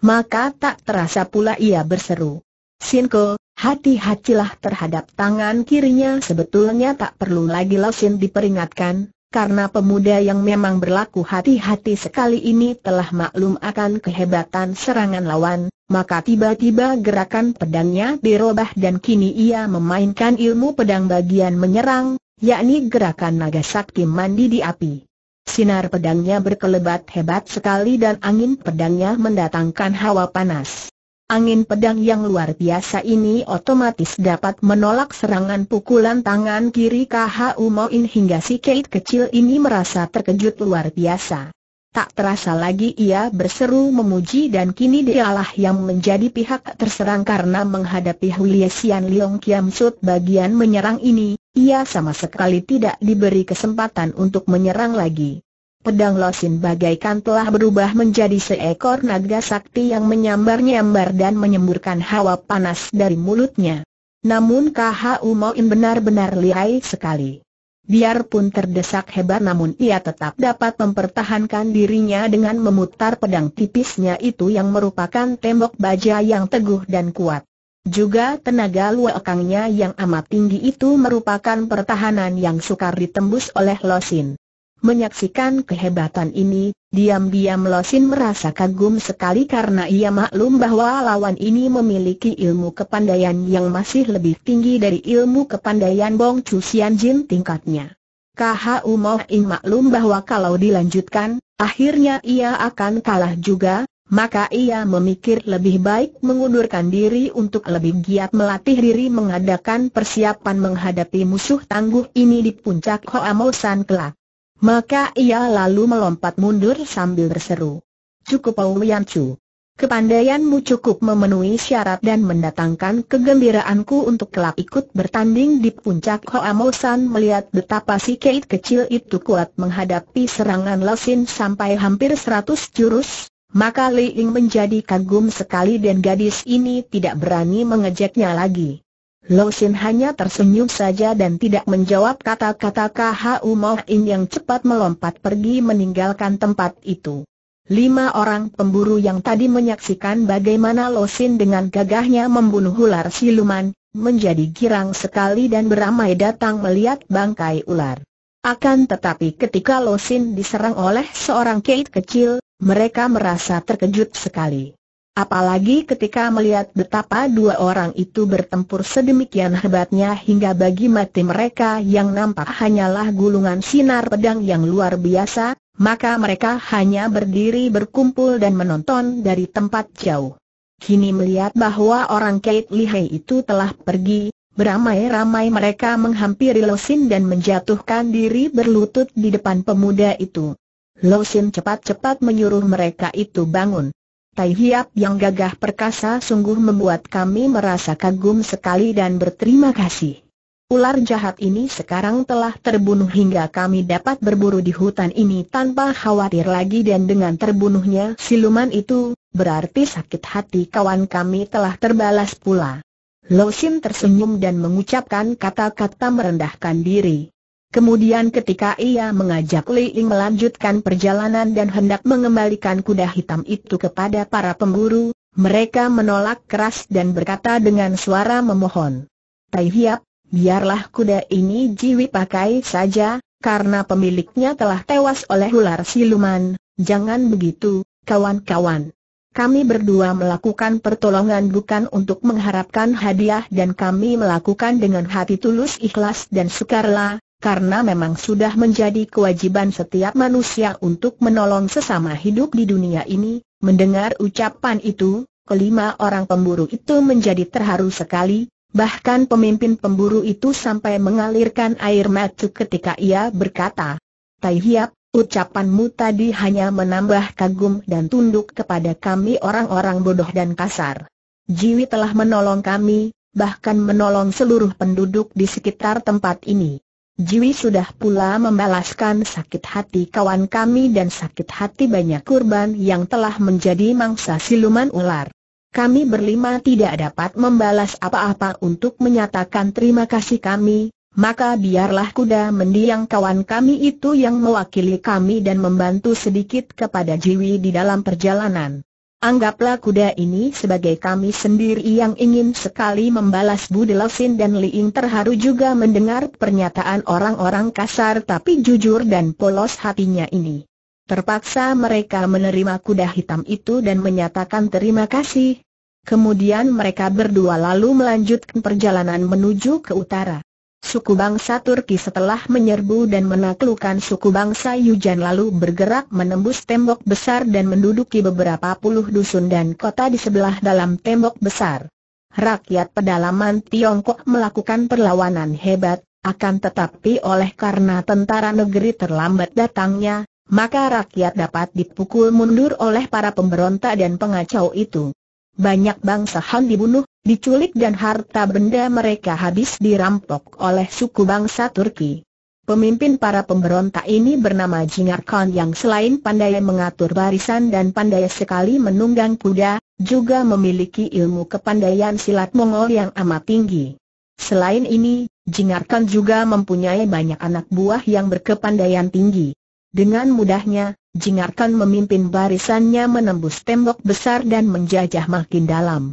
maka tak terasa pula ia berseru. Sinko, hati-hatilah terhadap tangan kirinya sebetulnya tak perlu lagi Losin diperingatkan, karena pemuda yang memang berlaku hati-hati sekali ini telah maklum akan kehebatan serangan lawan, maka tiba-tiba gerakan pedangnya dirobah dan kini ia memainkan ilmu pedang bagian menyerang, yakni gerakan naga sakti mandi di api. Sinar pedangnya berkelebat hebat sekali dan angin pedangnya mendatangkan hawa panas. Angin pedang yang luar biasa ini otomatis dapat menolak serangan pukulan tangan kiri KHU Moin hingga si Kate kecil ini merasa terkejut luar biasa. Tak terasa lagi ia berseru memuji dan kini dialah yang menjadi pihak terserang karena menghadapi Hulie Sian Leong Kiam Sut bagian menyerang ini, ia sama sekali tidak diberi kesempatan untuk menyerang lagi. Pedang Losin bagaikan telah berubah menjadi seekor naga sakti yang menyambar-nyambar dan menyemburkan hawa panas dari mulutnya. Namun KHU Moin benar-benar lihai sekali. Biarpun terdesak hebat namun ia tetap dapat mempertahankan dirinya dengan memutar pedang tipisnya itu yang merupakan tembok baja yang teguh dan kuat. Juga tenaga luakangnya yang amat tinggi itu merupakan pertahanan yang sukar ditembus oleh Losin. Menyaksikan kehebatan ini, diam-diam Losin merasa kagum sekali karena ia maklum bahwa lawan ini memiliki ilmu kepandaian yang masih lebih tinggi dari ilmu kepandaian Bong Chu Sian Jin tingkatnya. KHU Moh In maklum bahwa kalau dilanjutkan, akhirnya ia akan kalah juga, maka ia memikir lebih baik mengundurkan diri untuk lebih giat melatih diri mengadakan persiapan menghadapi musuh tangguh ini di puncak Hoamosan kelak. Maka ia lalu melompat mundur sambil berseru. Cukup Owian Chu. Kepandaianmu cukup memenuhi syarat dan mendatangkan kegembiraanku untuk kelak ikut bertanding di puncak Hoamosan melihat betapa si Kate kecil itu kuat menghadapi serangan Lesin sampai hampir seratus jurus, maka Li Ying menjadi kagum sekali dan gadis ini tidak berani mengejeknya lagi. Lo Xin hanya tersenyum saja dan tidak menjawab kata-kata KHU Mohin yang cepat melompat pergi meninggalkan tempat itu. Lima orang pemburu yang tadi menyaksikan bagaimana Lo Xin dengan gagahnya membunuh ular siluman, menjadi girang sekali dan beramai datang melihat bangkai ular. Akan tetapi ketika Lo Xin diserang oleh seorang kait kecil, mereka merasa terkejut sekali. Apalagi ketika melihat betapa dua orang itu bertempur sedemikian hebatnya hingga bagi mati mereka yang nampak hanyalah gulungan sinar pedang yang luar biasa, maka mereka hanya berdiri berkumpul dan menonton dari tempat jauh. Kini melihat bahwa orang Kate Lihai itu telah pergi, beramai-ramai mereka menghampiri Losin dan menjatuhkan diri berlutut di depan pemuda itu. Lo Sin cepat-cepat menyuruh mereka itu bangun. Tai Hiap yang gagah perkasa sungguh membuat kami merasa kagum sekali dan berterima kasih. Ular jahat ini sekarang telah terbunuh hingga kami dapat berburu di hutan ini tanpa khawatir lagi dan dengan terbunuhnya siluman itu, berarti sakit hati kawan kami telah terbalas pula. Lo Sin tersenyum dan mengucapkan kata-kata merendahkan diri. Kemudian ketika ia mengajak Li Ying melanjutkan perjalanan dan hendak mengembalikan kuda hitam itu kepada para pemburu, mereka menolak keras dan berkata dengan suara memohon. Tai Hiap, biarlah kuda ini jiwi pakai saja, karena pemiliknya telah tewas oleh ular siluman, jangan begitu, kawan-kawan. Kami berdua melakukan pertolongan bukan untuk mengharapkan hadiah dan kami melakukan dengan hati tulus ikhlas dan sukarlah karena memang sudah menjadi kewajiban setiap manusia untuk menolong sesama hidup di dunia ini, mendengar ucapan itu, kelima orang pemburu itu menjadi terharu sekali, bahkan pemimpin pemburu itu sampai mengalirkan air mata ketika ia berkata, Tai Hiap, ucapanmu tadi hanya menambah kagum dan tunduk kepada kami orang-orang bodoh dan kasar. Jiwi telah menolong kami, bahkan menolong seluruh penduduk di sekitar tempat ini. Jiwi sudah pula membalaskan sakit hati kawan kami dan sakit hati banyak kurban yang telah menjadi mangsa siluman ular. Kami berlima tidak dapat membalas apa-apa untuk menyatakan terima kasih kami, maka biarlah kuda mendiang kawan kami itu yang mewakili kami dan membantu sedikit kepada Jiwi di dalam perjalanan. Anggaplah kuda ini sebagai kami sendiri yang ingin sekali membalas Budi dan Liing terharu juga mendengar pernyataan orang-orang kasar tapi jujur dan polos hatinya ini. Terpaksa mereka menerima kuda hitam itu dan menyatakan terima kasih. Kemudian mereka berdua lalu melanjutkan perjalanan menuju ke utara suku bangsa Turki setelah menyerbu dan menaklukkan suku bangsa Yujan lalu bergerak menembus tembok besar dan menduduki beberapa puluh dusun dan kota di sebelah dalam tembok besar. Rakyat pedalaman Tiongkok melakukan perlawanan hebat, akan tetapi oleh karena tentara negeri terlambat datangnya, maka rakyat dapat dipukul mundur oleh para pemberontak dan pengacau itu. Banyak bangsa Han dibunuh, diculik dan harta benda mereka habis dirampok oleh suku bangsa Turki. Pemimpin para pemberontak ini bernama Jingar Khan yang selain pandai mengatur barisan dan pandai sekali menunggang kuda, juga memiliki ilmu kepandaian silat Mongol yang amat tinggi. Selain ini, Jingar Khan juga mempunyai banyak anak buah yang berkepandaian tinggi. Dengan mudahnya, Jingarkan memimpin barisannya menembus tembok besar dan menjajah makin dalam.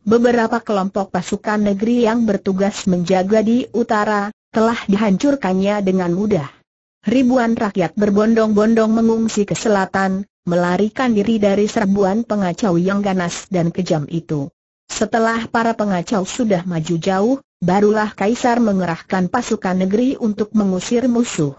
Beberapa kelompok pasukan negeri yang bertugas menjaga di utara, telah dihancurkannya dengan mudah. Ribuan rakyat berbondong-bondong mengungsi ke selatan, melarikan diri dari serbuan pengacau yang ganas dan kejam itu. Setelah para pengacau sudah maju jauh, barulah Kaisar mengerahkan pasukan negeri untuk mengusir musuh.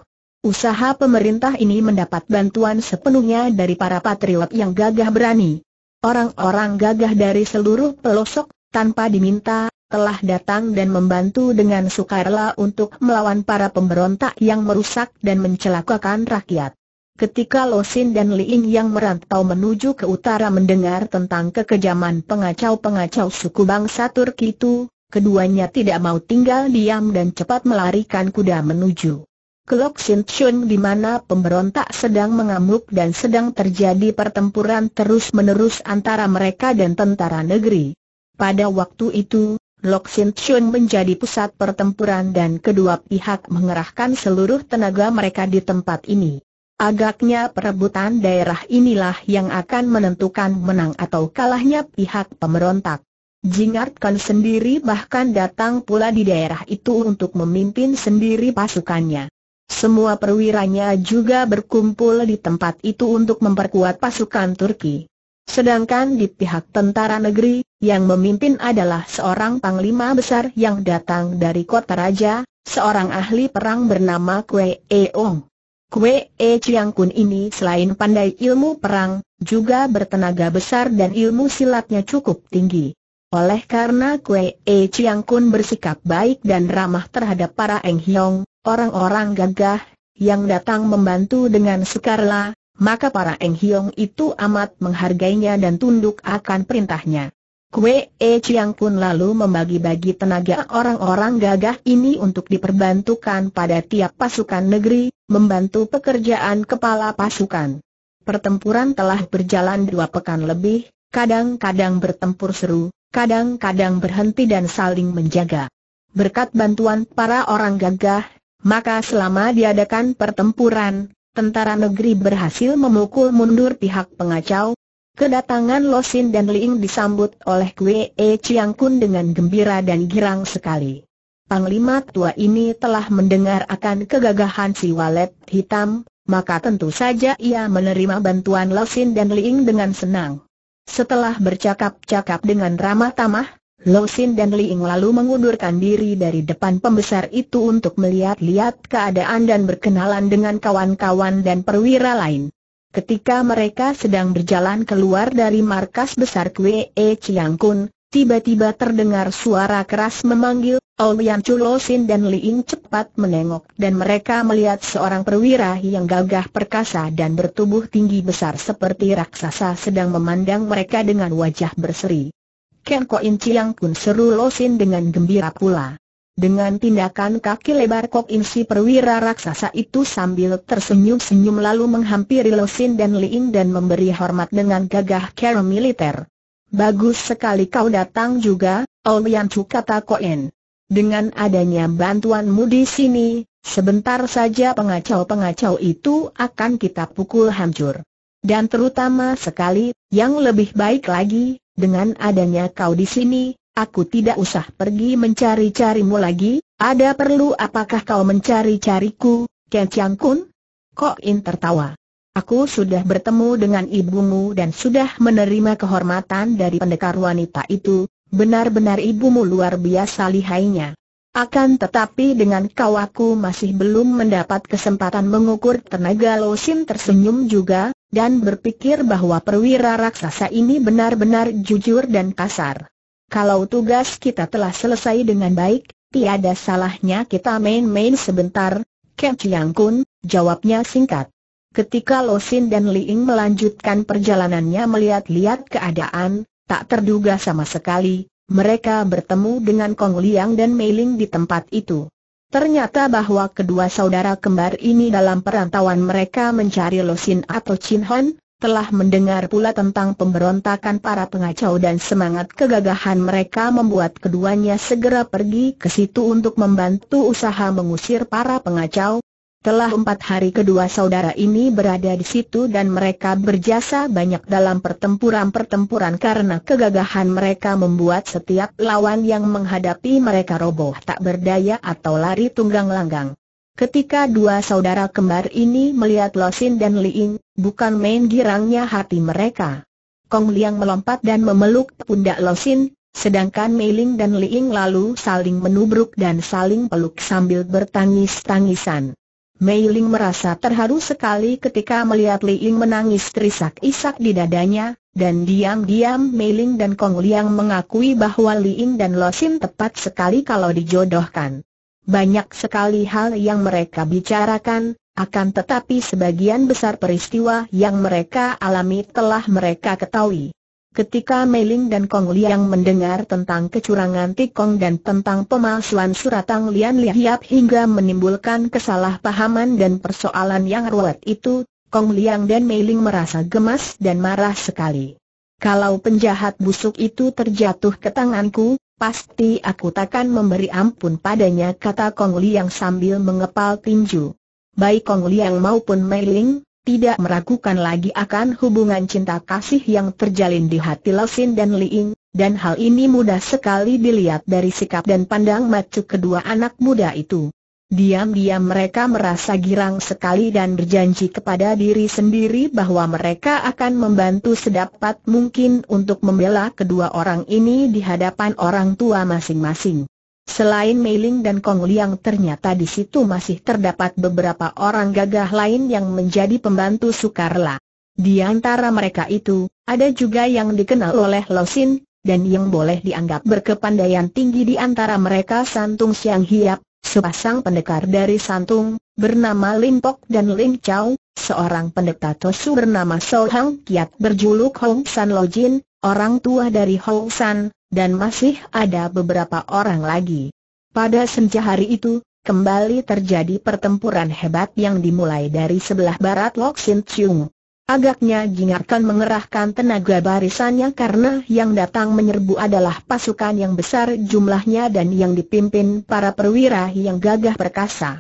Usaha pemerintah ini mendapat bantuan sepenuhnya dari para patriot yang gagah berani. Orang-orang gagah dari seluruh pelosok, tanpa diminta, telah datang dan membantu dengan sukarela untuk melawan para pemberontak yang merusak dan mencelakakan rakyat. Ketika Losin dan Liing yang merantau menuju ke utara mendengar tentang kekejaman pengacau-pengacau suku bangsa Turki itu, keduanya tidak mau tinggal diam dan cepat melarikan kuda menuju Kelok Chun di mana pemberontak sedang mengamuk dan sedang terjadi pertempuran terus-menerus antara mereka dan tentara negeri. Pada waktu itu, Lok Sin Chun menjadi pusat pertempuran dan kedua pihak mengerahkan seluruh tenaga mereka di tempat ini. Agaknya perebutan daerah inilah yang akan menentukan menang atau kalahnya pihak pemberontak. Jingart Khan sendiri bahkan datang pula di daerah itu untuk memimpin sendiri pasukannya. Semua perwiranya juga berkumpul di tempat itu untuk memperkuat pasukan Turki. Sedangkan di pihak tentara negeri, yang memimpin adalah seorang panglima besar yang datang dari kota raja, seorang ahli perang bernama Kwe Eong. Kwe E Chiang Kun ini selain pandai ilmu perang, juga bertenaga besar dan ilmu silatnya cukup tinggi. Oleh karena Kue E Chiang Kun bersikap baik dan ramah terhadap para Eng Hiong, orang-orang gagah, yang datang membantu dengan sukarela, maka para Eng Hiong itu amat menghargainya dan tunduk akan perintahnya. Kue E Chiang Kun lalu membagi-bagi tenaga orang-orang gagah ini untuk diperbantukan pada tiap pasukan negeri, membantu pekerjaan kepala pasukan. Pertempuran telah berjalan dua pekan lebih, kadang-kadang bertempur seru, kadang-kadang berhenti dan saling menjaga. Berkat bantuan para orang gagah, maka selama diadakan pertempuran, tentara negeri berhasil memukul mundur pihak pengacau. Kedatangan Losin dan Liing disambut oleh Kwe E Chiang Kun dengan gembira dan girang sekali. Panglima tua ini telah mendengar akan kegagahan si walet hitam, maka tentu saja ia menerima bantuan Losin dan Liing dengan senang. Setelah bercakap-cakap dengan ramah tamah, Lo Sin dan Liing lalu mengundurkan diri dari depan pembesar itu untuk melihat-lihat keadaan dan berkenalan dengan kawan-kawan dan perwira lain. Ketika mereka sedang berjalan keluar dari markas besar Kwee Chiang Kun, tiba-tiba terdengar suara keras memanggil, Aulian Chulosin dan Li Ying cepat menengok dan mereka melihat seorang perwira yang gagah perkasa dan bertubuh tinggi besar seperti raksasa sedang memandang mereka dengan wajah berseri. Ken Ko In Chiang pun seru Losin dengan gembira pula. Dengan tindakan kaki lebar Kok In si perwira raksasa itu sambil tersenyum-senyum lalu menghampiri Losin dan Li Ying dan memberi hormat dengan gagah kera militer. Bagus sekali kau datang juga, Aulian Chu kata Koen. Dengan adanya bantuanmu di sini, sebentar saja pengacau-pengacau itu akan kita pukul hancur. Dan terutama sekali, yang lebih baik lagi, dengan adanya kau di sini, aku tidak usah pergi mencari-carimu lagi, ada perlu apakah kau mencari-cariku, Kencang Kun? Kok In tertawa. Aku sudah bertemu dengan ibumu dan sudah menerima kehormatan dari pendekar wanita itu, benar-benar ibumu luar biasa lihainya. Akan tetapi dengan kau aku masih belum mendapat kesempatan mengukur tenaga Losin tersenyum juga, dan berpikir bahwa perwira raksasa ini benar-benar jujur dan kasar. Kalau tugas kita telah selesai dengan baik, tiada salahnya kita main-main sebentar, Ken Chiang Kun, jawabnya singkat. Ketika Losin dan Liing melanjutkan perjalanannya melihat-lihat keadaan, Tak terduga sama sekali, mereka bertemu dengan Kong Liang dan Mei Ling di tempat itu. Ternyata bahwa kedua saudara kembar ini dalam perantauan mereka mencari Losin atau Chin Hon, telah mendengar pula tentang pemberontakan para pengacau dan semangat kegagahan mereka membuat keduanya segera pergi ke situ untuk membantu usaha mengusir para pengacau, telah empat hari kedua saudara ini berada di situ dan mereka berjasa banyak dalam pertempuran-pertempuran karena kegagahan mereka membuat setiap lawan yang menghadapi mereka roboh tak berdaya atau lari tunggang langgang. Ketika dua saudara kembar ini melihat Losin dan Liing, bukan main girangnya hati mereka. Kong Liang melompat dan memeluk pundak Losin, sedangkan Mei Ling dan Liing lalu saling menubruk dan saling peluk sambil bertangis-tangisan. Mei Ling merasa terharu sekali ketika melihat Li Ying menangis terisak-isak di dadanya, dan diam-diam Mei Ling dan Kong Liang mengakui bahwa Li Ying dan Lo Sin tepat sekali kalau dijodohkan. Banyak sekali hal yang mereka bicarakan, akan tetapi sebagian besar peristiwa yang mereka alami telah mereka ketahui. Ketika Meiling dan Kong Liang mendengar tentang kecurangan Tikong dan tentang pemalsuan surat Tang Lian Liap hingga menimbulkan kesalahpahaman dan persoalan yang ruwet itu, Kong Liang dan Meiling merasa gemas dan marah sekali. Kalau penjahat busuk itu terjatuh ke tanganku, pasti aku takkan memberi ampun padanya kata Kong Liang sambil mengepal tinju. Baik Kong Liang maupun Meiling, tidak meragukan lagi akan hubungan cinta kasih yang terjalin di hati Lesin dan Liing, dan hal ini mudah sekali dilihat dari sikap dan pandang macu kedua anak muda itu. Diam-diam mereka merasa girang sekali dan berjanji kepada diri sendiri bahwa mereka akan membantu sedapat mungkin untuk membela kedua orang ini di hadapan orang tua masing-masing. Selain Mei Ling dan Kong Liang ternyata di situ masih terdapat beberapa orang gagah lain yang menjadi pembantu Sukarla. Di antara mereka itu, ada juga yang dikenal oleh Lo Sin, dan yang boleh dianggap berkepandaian tinggi di antara mereka Santung Siang Hiap, sepasang pendekar dari Santung, bernama Lim Pok dan Lim Chow, seorang pendeta Tosu bernama So Hang Kiat berjuluk Hong San Lo Jin, orang tua dari Hong San, dan masih ada beberapa orang lagi. Pada senja hari itu, kembali terjadi pertempuran hebat yang dimulai dari sebelah barat Lok Sin Chung. Agaknya Jingarkan mengerahkan tenaga barisannya karena yang datang menyerbu adalah pasukan yang besar jumlahnya dan yang dipimpin para perwira yang gagah perkasa.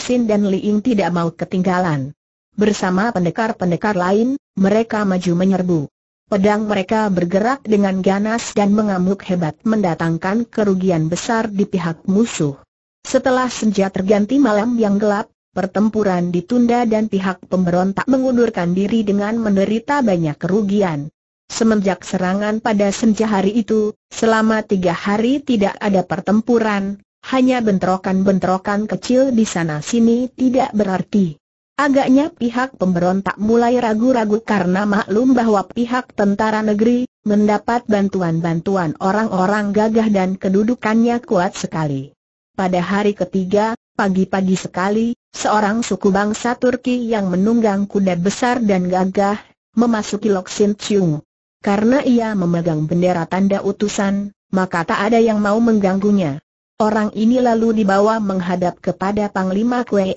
Sin dan Liing tidak mau ketinggalan. Bersama pendekar-pendekar lain, mereka maju menyerbu. Pedang mereka bergerak dengan ganas dan mengamuk hebat mendatangkan kerugian besar di pihak musuh. Setelah senja terganti malam yang gelap, pertempuran ditunda dan pihak pemberontak mengundurkan diri dengan menderita banyak kerugian. Semenjak serangan pada senja hari itu, selama tiga hari tidak ada pertempuran, hanya bentrokan-bentrokan kecil di sana-sini tidak berarti. Agaknya pihak pemberontak mulai ragu-ragu karena maklum bahwa pihak tentara negeri mendapat bantuan-bantuan orang-orang gagah dan kedudukannya kuat sekali. Pada hari ketiga, pagi-pagi sekali, seorang suku bangsa Turki yang menunggang kuda besar dan gagah memasuki Loksin Chung. Karena ia memegang bendera tanda utusan, maka tak ada yang mau mengganggunya. Orang ini lalu dibawa menghadap kepada Panglima Kwee,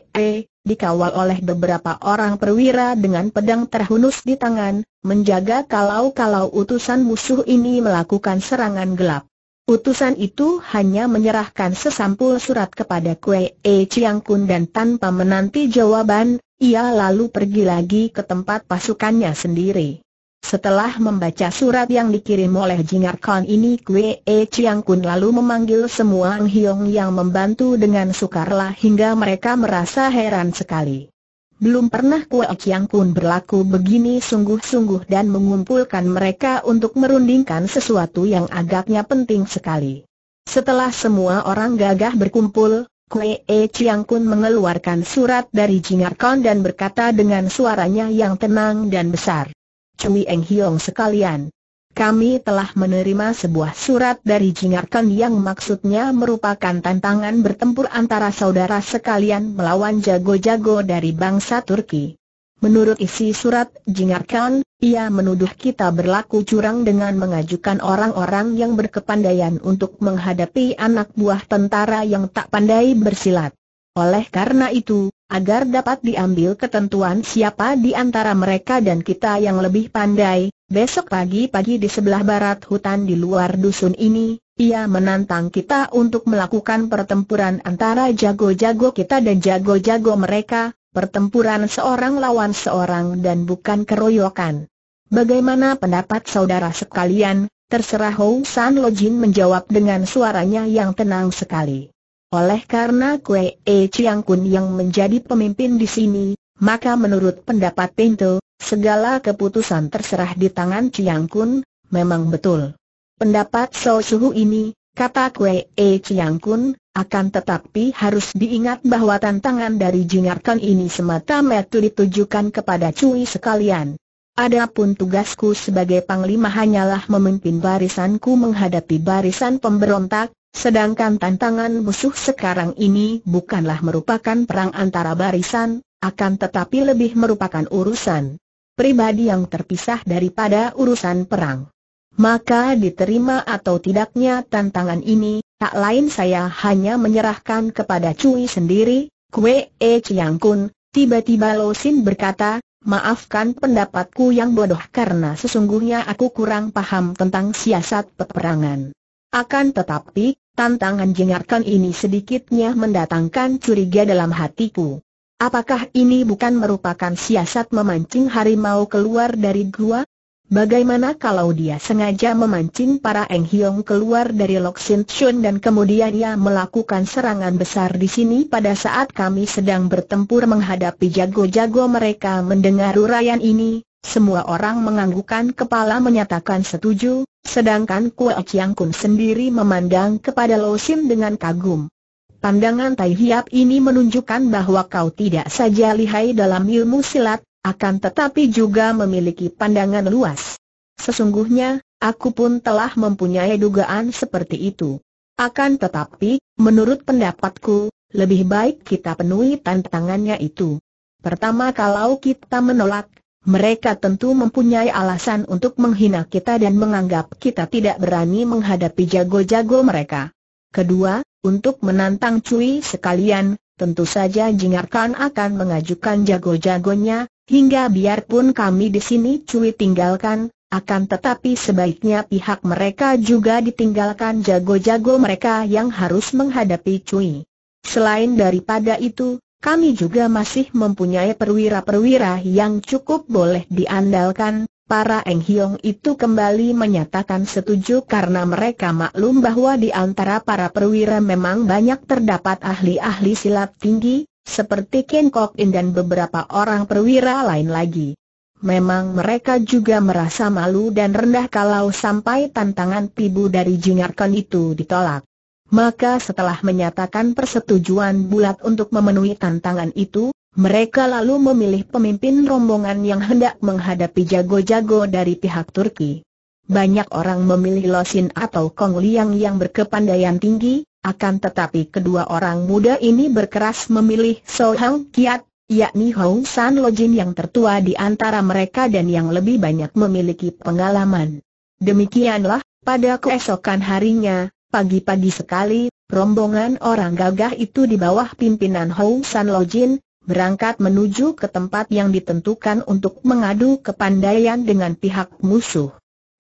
dikawal oleh beberapa orang perwira dengan pedang terhunus di tangan, menjaga kalau-kalau utusan musuh ini melakukan serangan gelap. Utusan itu hanya menyerahkan sesampul surat kepada Kue E Chiang Kun dan tanpa menanti jawaban, ia lalu pergi lagi ke tempat pasukannya sendiri. Setelah membaca surat yang dikirim oleh Jingar Khan ini Kwe E Chiang Kun lalu memanggil semua Ang Hiong yang membantu dengan sukarela hingga mereka merasa heran sekali. Belum pernah Kwe E Chiang Kun berlaku begini sungguh-sungguh dan mengumpulkan mereka untuk merundingkan sesuatu yang agaknya penting sekali. Setelah semua orang gagah berkumpul, Kwe E Chiang Kun mengeluarkan surat dari Jingar Khan dan berkata dengan suaranya yang tenang dan besar. Cui Eng Hiong sekalian. Kami telah menerima sebuah surat dari Jingarkan yang maksudnya merupakan tantangan bertempur antara saudara sekalian melawan jago-jago dari bangsa Turki. Menurut isi surat Jingarkan, ia menuduh kita berlaku curang dengan mengajukan orang-orang yang berkepandaian untuk menghadapi anak buah tentara yang tak pandai bersilat. Oleh karena itu, agar dapat diambil ketentuan siapa di antara mereka dan kita yang lebih pandai, besok pagi-pagi di sebelah barat hutan di luar dusun ini, ia menantang kita untuk melakukan pertempuran antara jago-jago kita dan jago-jago mereka, pertempuran seorang lawan seorang dan bukan keroyokan. Bagaimana pendapat saudara sekalian? Terserah Hou San Lo Jin menjawab dengan suaranya yang tenang sekali. Oleh karena Kue E Chiang Kun yang menjadi pemimpin di sini, maka menurut pendapat Pinto, segala keputusan terserah di tangan Chiang Kun, memang betul. Pendapat So Suhu ini, kata Kue E Chiang Kun, akan tetapi harus diingat bahwa tantangan dari Jingarkan ini semata-mata ditujukan kepada Cui sekalian. Adapun tugasku sebagai panglima hanyalah memimpin barisanku menghadapi barisan pemberontak, Sedangkan tantangan musuh sekarang ini bukanlah merupakan perang antara barisan, akan tetapi lebih merupakan urusan pribadi yang terpisah daripada urusan perang. Maka diterima atau tidaknya tantangan ini, tak lain saya hanya menyerahkan kepada Cui sendiri, Kue E Chiang Kun, tiba-tiba Lo Sin berkata, maafkan pendapatku yang bodoh karena sesungguhnya aku kurang paham tentang siasat peperangan. Akan tetapi, tantangan jengarkan ini sedikitnya mendatangkan curiga dalam hatiku. Apakah ini bukan merupakan siasat memancing harimau keluar dari gua? Bagaimana kalau dia sengaja memancing para Eng Hiong keluar dari Lok Sin Chun dan kemudian ia melakukan serangan besar di sini pada saat kami sedang bertempur menghadapi jago-jago mereka mendengar uraian ini, semua orang menganggukkan kepala menyatakan setuju, sedangkan Kue Chiang Kun sendiri memandang kepada Lo Sim dengan kagum. Pandangan Tai Hiap ini menunjukkan bahwa kau tidak saja lihai dalam ilmu silat, akan tetapi juga memiliki pandangan luas. Sesungguhnya, aku pun telah mempunyai dugaan seperti itu. Akan tetapi, menurut pendapatku, lebih baik kita penuhi tantangannya itu. Pertama kalau kita menolak, mereka tentu mempunyai alasan untuk menghina kita dan menganggap kita tidak berani menghadapi jago-jago mereka. Kedua, untuk menantang Cui sekalian, tentu saja Jingarkan akan mengajukan jago-jagonya, hingga biarpun kami di sini Cui tinggalkan, akan tetapi sebaiknya pihak mereka juga ditinggalkan jago-jago mereka yang harus menghadapi Cui. Selain daripada itu, kami juga masih mempunyai perwira-perwira yang cukup boleh diandalkan, Para Eng Hiong itu kembali menyatakan setuju karena mereka maklum bahwa di antara para perwira memang banyak terdapat ahli-ahli silat tinggi, seperti Ken Kok In dan beberapa orang perwira lain lagi. Memang mereka juga merasa malu dan rendah kalau sampai tantangan pibu dari Jingarkan itu ditolak. Maka setelah menyatakan persetujuan bulat untuk memenuhi tantangan itu, mereka lalu memilih pemimpin rombongan yang hendak menghadapi jago-jago dari pihak Turki. Banyak orang memilih Losin atau Kong Liang yang berkepandaian tinggi, akan tetapi kedua orang muda ini berkeras memilih So Hang Kiat, yakni Hou San Lojin yang tertua di antara mereka dan yang lebih banyak memiliki pengalaman. Demikianlah, pada keesokan harinya, Pagi-pagi sekali, rombongan orang gagah itu di bawah pimpinan Hou San Lojin, berangkat menuju ke tempat yang ditentukan untuk mengadu kepandaian dengan pihak musuh.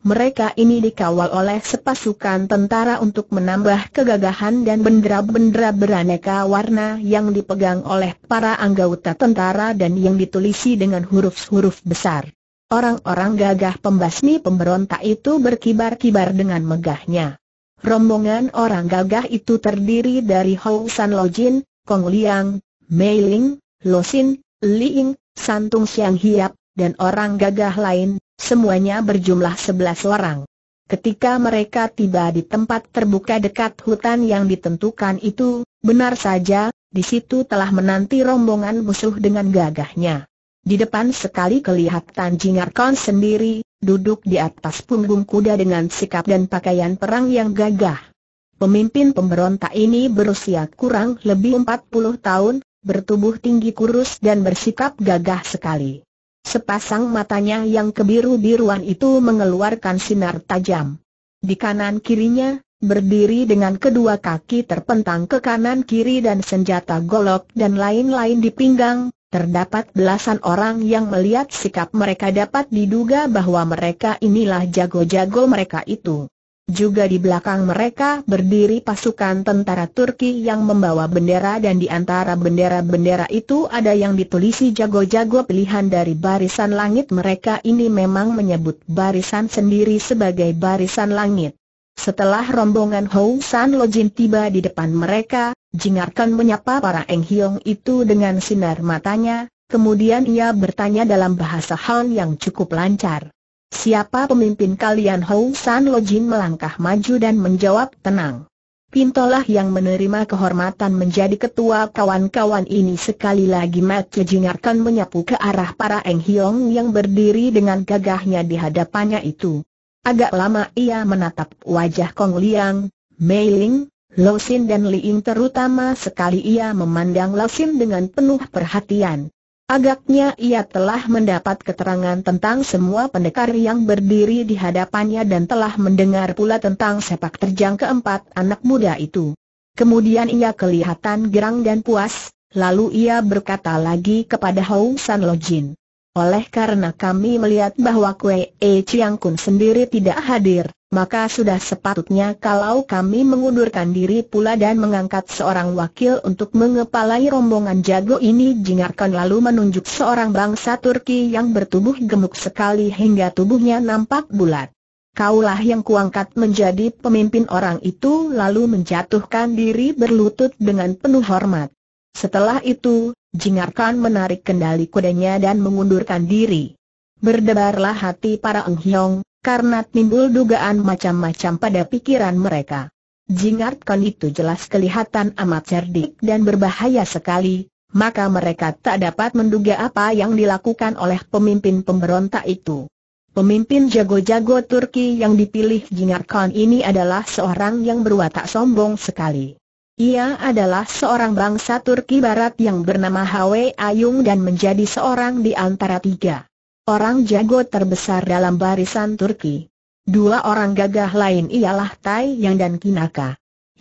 Mereka ini dikawal oleh sepasukan tentara untuk menambah kegagahan dan bendera-bendera beraneka warna yang dipegang oleh para anggota tentara dan yang ditulisi dengan huruf-huruf besar. Orang-orang gagah pembasmi pemberontak itu berkibar-kibar dengan megahnya. Rombongan orang gagah itu terdiri dari Hou San Lo Jin, Kong Liang, Mei Ling, Lo Sin, Li Ying, Santung Siang Hiap, dan orang gagah lain, semuanya berjumlah sebelas orang. Ketika mereka tiba di tempat terbuka dekat hutan yang ditentukan itu, benar saja, di situ telah menanti rombongan musuh dengan gagahnya. Di depan sekali kelihatan Jingar Jingarkon sendiri, duduk di atas punggung kuda dengan sikap dan pakaian perang yang gagah. Pemimpin pemberontak ini berusia kurang lebih 40 tahun, bertubuh tinggi kurus dan bersikap gagah sekali. Sepasang matanya yang kebiru-biruan itu mengeluarkan sinar tajam. Di kanan kirinya, berdiri dengan kedua kaki terpentang ke kanan kiri dan senjata golok dan lain-lain di pinggang, Terdapat belasan orang yang melihat sikap mereka dapat diduga bahwa mereka inilah jago-jago mereka itu. Juga di belakang mereka berdiri pasukan tentara Turki yang membawa bendera dan di antara bendera-bendera itu ada yang ditulisi jago-jago pilihan dari barisan langit mereka ini memang menyebut barisan sendiri sebagai barisan langit. Setelah rombongan Hou San Lojin tiba di depan mereka, Jingarkan menyapa para Eng Hiong itu dengan sinar matanya, kemudian ia bertanya dalam bahasa Han yang cukup lancar. Siapa pemimpin kalian Hou San Lo Jin melangkah maju dan menjawab tenang. Pintolah yang menerima kehormatan menjadi ketua kawan-kawan ini sekali lagi Mat Jingarkan menyapu ke arah para Eng Hiong yang berdiri dengan gagahnya di hadapannya itu. Agak lama ia menatap wajah Kong Liang, Mei Ling, Losin dan Liing terutama sekali ia memandang Losin dengan penuh perhatian. Agaknya ia telah mendapat keterangan tentang semua pendekar yang berdiri di hadapannya dan telah mendengar pula tentang sepak terjang keempat anak muda itu. Kemudian ia kelihatan gerang dan puas, lalu ia berkata lagi kepada Hou San Lo Jin. Oleh karena kami melihat bahwa Kue E Chiang Kun sendiri tidak hadir, maka sudah sepatutnya kalau kami mengundurkan diri pula dan mengangkat seorang wakil untuk mengepalai rombongan jago ini jingarkan lalu menunjuk seorang bangsa Turki yang bertubuh gemuk sekali hingga tubuhnya nampak bulat. Kaulah yang kuangkat menjadi pemimpin orang itu lalu menjatuhkan diri berlutut dengan penuh hormat. Setelah itu, Jingarkan menarik kendali kudanya dan mengundurkan diri. Berdebarlah hati para Eng Hiong, karena timbul dugaan macam-macam pada pikiran mereka. Jingarkan itu jelas kelihatan amat cerdik dan berbahaya sekali, maka mereka tak dapat menduga apa yang dilakukan oleh pemimpin pemberontak itu. Pemimpin jago-jago Turki yang dipilih Jingarkan ini adalah seorang yang berwatak sombong sekali. Ia adalah seorang bangsa Turki Barat yang bernama Hwe Ayung dan menjadi seorang di antara tiga orang jago terbesar dalam barisan Turki. Dua orang gagah lain ialah Tai Yang dan Kinaka.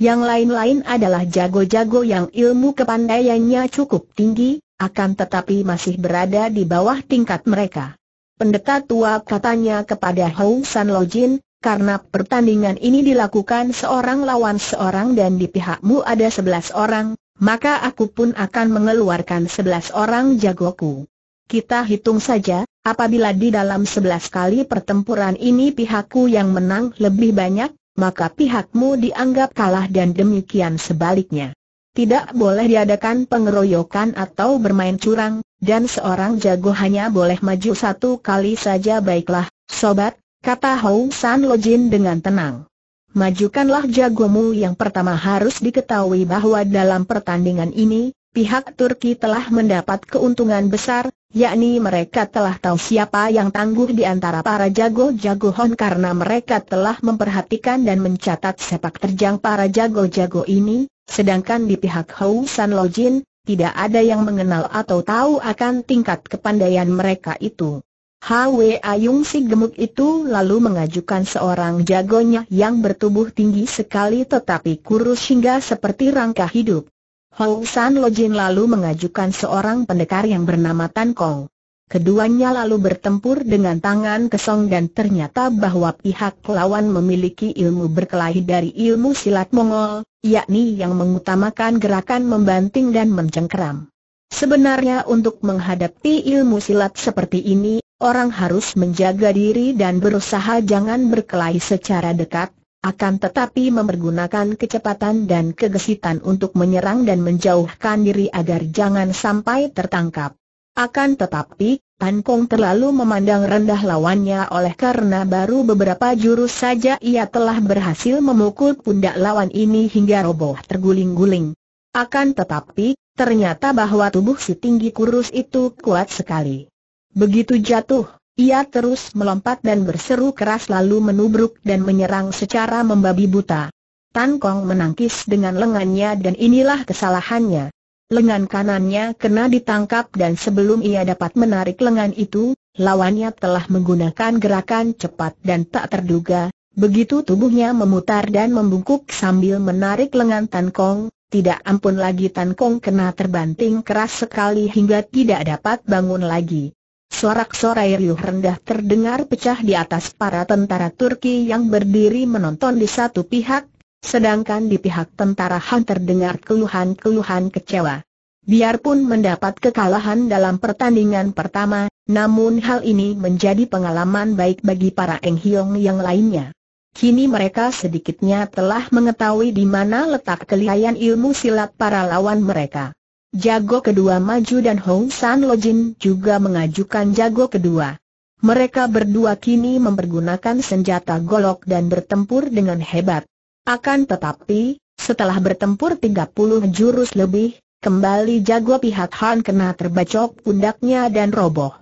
Yang lain-lain adalah jago-jago yang ilmu kepandaiannya cukup tinggi, akan tetapi masih berada di bawah tingkat mereka. Pendeta tua katanya kepada Hou San Lojin, karena pertandingan ini dilakukan seorang lawan seorang dan di pihakmu ada sebelas orang, maka aku pun akan mengeluarkan sebelas orang jagoku. Kita hitung saja, apabila di dalam sebelas kali pertempuran ini pihakku yang menang lebih banyak, maka pihakmu dianggap kalah dan demikian sebaliknya. Tidak boleh diadakan pengeroyokan atau bermain curang, dan seorang jago hanya boleh maju satu kali saja baiklah, sobat, kata Hou San Lojin dengan tenang. Majukanlah jagomu yang pertama harus diketahui bahwa dalam pertandingan ini, pihak Turki telah mendapat keuntungan besar, yakni mereka telah tahu siapa yang tangguh di antara para jago-jago Hon karena mereka telah memperhatikan dan mencatat sepak terjang para jago-jago ini, sedangkan di pihak Hou San Lojin, tidak ada yang mengenal atau tahu akan tingkat kepandaian mereka itu. Hwe Ayung si gemuk itu lalu mengajukan seorang jagonya yang bertubuh tinggi sekali tetapi kurus hingga seperti rangka hidup. Hou San Lojin lalu mengajukan seorang pendekar yang bernama Tan Kong. Keduanya lalu bertempur dengan tangan kesong dan ternyata bahwa pihak lawan memiliki ilmu berkelahi dari ilmu silat Mongol, yakni yang mengutamakan gerakan membanting dan mencengkeram. Sebenarnya untuk menghadapi ilmu silat seperti ini, orang harus menjaga diri dan berusaha jangan berkelahi secara dekat, akan tetapi mempergunakan kecepatan dan kegesitan untuk menyerang dan menjauhkan diri agar jangan sampai tertangkap. Akan tetapi, Tan Kong terlalu memandang rendah lawannya oleh karena baru beberapa jurus saja ia telah berhasil memukul pundak lawan ini hingga roboh terguling-guling. Akan tetapi, ternyata bahwa tubuh si tinggi kurus itu kuat sekali. Begitu jatuh, ia terus melompat dan berseru keras lalu menubruk dan menyerang secara membabi buta. Tan Kong menangkis dengan lengannya dan inilah kesalahannya. Lengan kanannya kena ditangkap dan sebelum ia dapat menarik lengan itu, lawannya telah menggunakan gerakan cepat dan tak terduga, Begitu tubuhnya memutar dan membungkuk sambil menarik lengan Tan Kong, tidak ampun lagi Tan Kong kena terbanting keras sekali hingga tidak dapat bangun lagi. Sorak-sorai riuh rendah terdengar pecah di atas para tentara Turki yang berdiri menonton di satu pihak, sedangkan di pihak tentara Han terdengar keluhan-keluhan kecewa. Biarpun mendapat kekalahan dalam pertandingan pertama, namun hal ini menjadi pengalaman baik bagi para Eng Hiong yang lainnya. Kini mereka sedikitnya telah mengetahui di mana letak kelihayan ilmu silat para lawan mereka. Jago kedua maju dan Hong San Lojin juga mengajukan jago kedua. Mereka berdua kini mempergunakan senjata golok dan bertempur dengan hebat. Akan tetapi, setelah bertempur 30 jurus lebih, kembali jago pihak Han kena terbacok pundaknya dan roboh.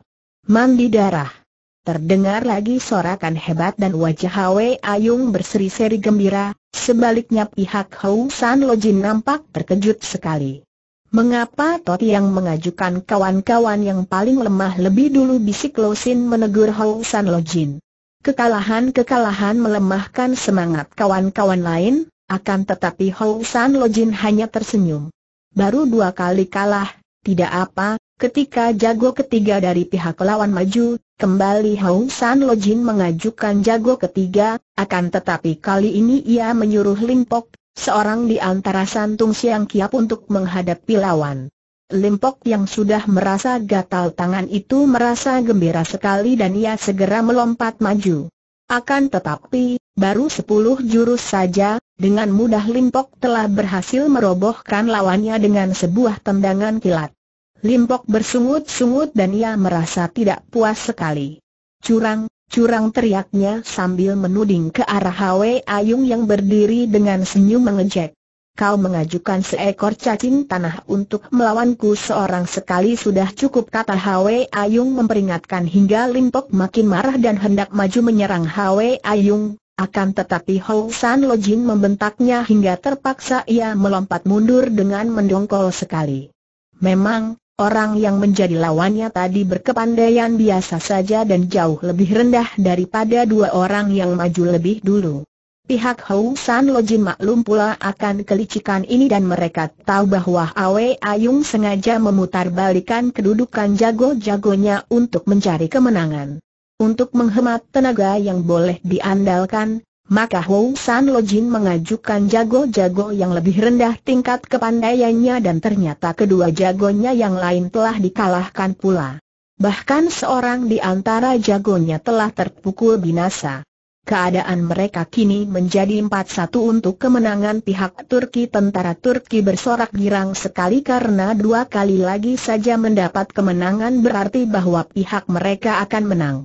Mandi darah. Terdengar lagi sorakan hebat dan wajah Hwe Ayung berseri-seri gembira, sebaliknya pihak Hong San Lojin nampak terkejut sekali. Mengapa Toti yang mengajukan kawan-kawan yang paling lemah lebih dulu bisik Lo menegur Hou San Lo Kekalahan-kekalahan melemahkan semangat kawan-kawan lain, akan tetapi Hou San Lo hanya tersenyum. Baru dua kali kalah, tidak apa, ketika jago ketiga dari pihak lawan maju, kembali Hou San Lo mengajukan jago ketiga, akan tetapi kali ini ia menyuruh Pok seorang di antara santung siang kiap untuk menghadapi lawan. Limpok yang sudah merasa gatal tangan itu merasa gembira sekali dan ia segera melompat maju. Akan tetapi, baru sepuluh jurus saja, dengan mudah Limpok telah berhasil merobohkan lawannya dengan sebuah tendangan kilat. Limpok bersungut-sungut dan ia merasa tidak puas sekali. Curang, Curang teriaknya sambil menuding ke arah Hwe Ayung yang berdiri dengan senyum mengejek. Kau mengajukan seekor cacing tanah untuk melawanku seorang sekali sudah cukup kata Hwe Ayung memperingatkan hingga Limpok makin marah dan hendak maju menyerang Hwe Ayung. Akan tetapi Hou San Lo Jin membentaknya hingga terpaksa ia melompat mundur dengan mendongkol sekali. Memang, Orang yang menjadi lawannya tadi berkepandaian biasa saja dan jauh lebih rendah daripada dua orang yang maju lebih dulu. Pihak Hou San Lojin maklum pula akan kelicikan ini dan mereka tahu bahwa Awe Ayung sengaja memutarbalikan kedudukan jago-jagonya untuk mencari kemenangan. Untuk menghemat tenaga yang boleh diandalkan, maka Hou San Lo Jin mengajukan jago-jago yang lebih rendah tingkat kepandaiannya dan ternyata kedua jagonya yang lain telah dikalahkan pula. Bahkan seorang di antara jagonya telah terpukul binasa. Keadaan mereka kini menjadi 4-1 untuk kemenangan pihak Turki Tentara Turki bersorak girang sekali karena dua kali lagi saja mendapat kemenangan berarti bahwa pihak mereka akan menang.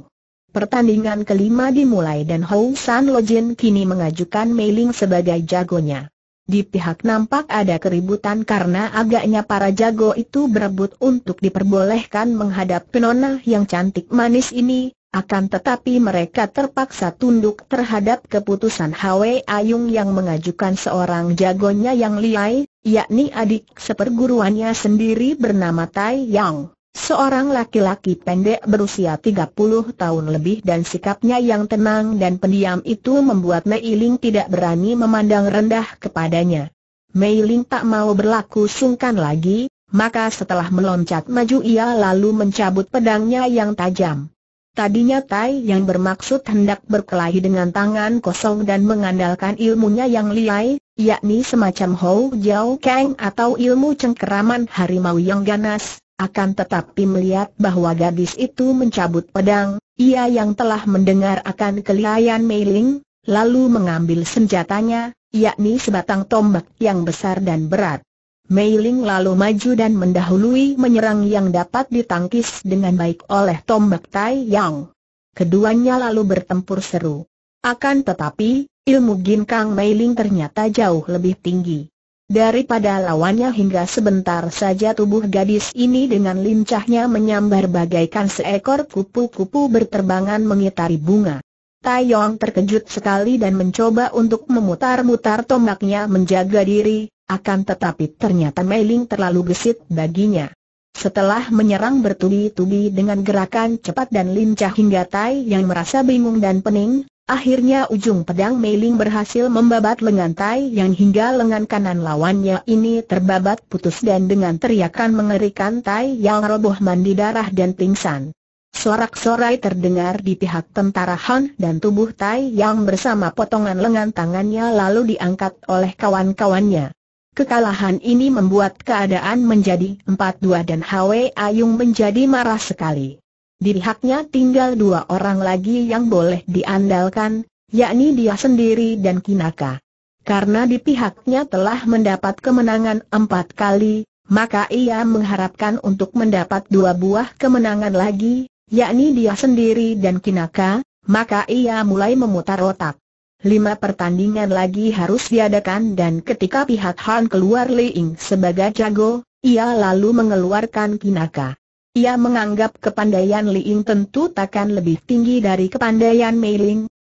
Pertandingan kelima dimulai dan Hou San Lojin kini mengajukan Meiling sebagai jagonya. Di pihak nampak ada keributan karena agaknya para jago itu berebut untuk diperbolehkan menghadap penona yang cantik manis ini, akan tetapi mereka terpaksa tunduk terhadap keputusan Hwe Ayung yang mengajukan seorang jagonya yang liai, yakni adik seperguruannya sendiri bernama Tai Yang. Seorang laki-laki pendek berusia 30 tahun lebih dan sikapnya yang tenang dan pendiam itu membuat Mei Ling tidak berani memandang rendah kepadanya. Mei Ling tak mau berlaku sungkan lagi, maka setelah meloncat maju ia lalu mencabut pedangnya yang tajam. Tadinya Tai yang bermaksud hendak berkelahi dengan tangan kosong dan mengandalkan ilmunya yang liai, yakni semacam Hou Jiao Kang atau ilmu cengkeraman harimau yang ganas, akan tetapi melihat bahwa gadis itu mencabut pedang, ia yang telah mendengar akan kelihayan Meiling, lalu mengambil senjatanya, yakni sebatang tombak yang besar dan berat. Meiling lalu maju dan mendahului menyerang yang dapat ditangkis dengan baik oleh tombak Tai Yang. Keduanya lalu bertempur seru. Akan tetapi, ilmu Ginkang Meiling ternyata jauh lebih tinggi. Daripada lawannya hingga sebentar saja tubuh gadis ini dengan lincahnya menyambar bagaikan seekor kupu-kupu berterbangan mengitari bunga. Tayong terkejut sekali dan mencoba untuk memutar-mutar tombaknya menjaga diri, akan tetapi ternyata Meiling terlalu gesit baginya. Setelah menyerang bertubi-tubi dengan gerakan cepat dan lincah hingga Tai yang merasa bingung dan pening, Akhirnya ujung pedang Meiling berhasil membabat lengan Tai yang hingga lengan kanan lawannya ini terbabat putus dan dengan teriakan mengerikan Tai yang roboh mandi darah dan pingsan. Sorak-sorai terdengar di pihak tentara Han dan tubuh Tai yang bersama potongan lengan tangannya lalu diangkat oleh kawan-kawannya. Kekalahan ini membuat keadaan menjadi 4-2 dan Hwe Ayung menjadi marah sekali. Di pihaknya tinggal dua orang lagi yang boleh diandalkan, yakni dia sendiri dan Kinaka. Karena di pihaknya telah mendapat kemenangan empat kali, maka ia mengharapkan untuk mendapat dua buah kemenangan lagi, yakni dia sendiri dan Kinaka, maka ia mulai memutar otak. Lima pertandingan lagi harus diadakan dan ketika pihak Han keluar Ying sebagai jago, ia lalu mengeluarkan Kinaka. Ia menganggap kepandaian Li Ying tentu takkan lebih tinggi dari kepandaian Mei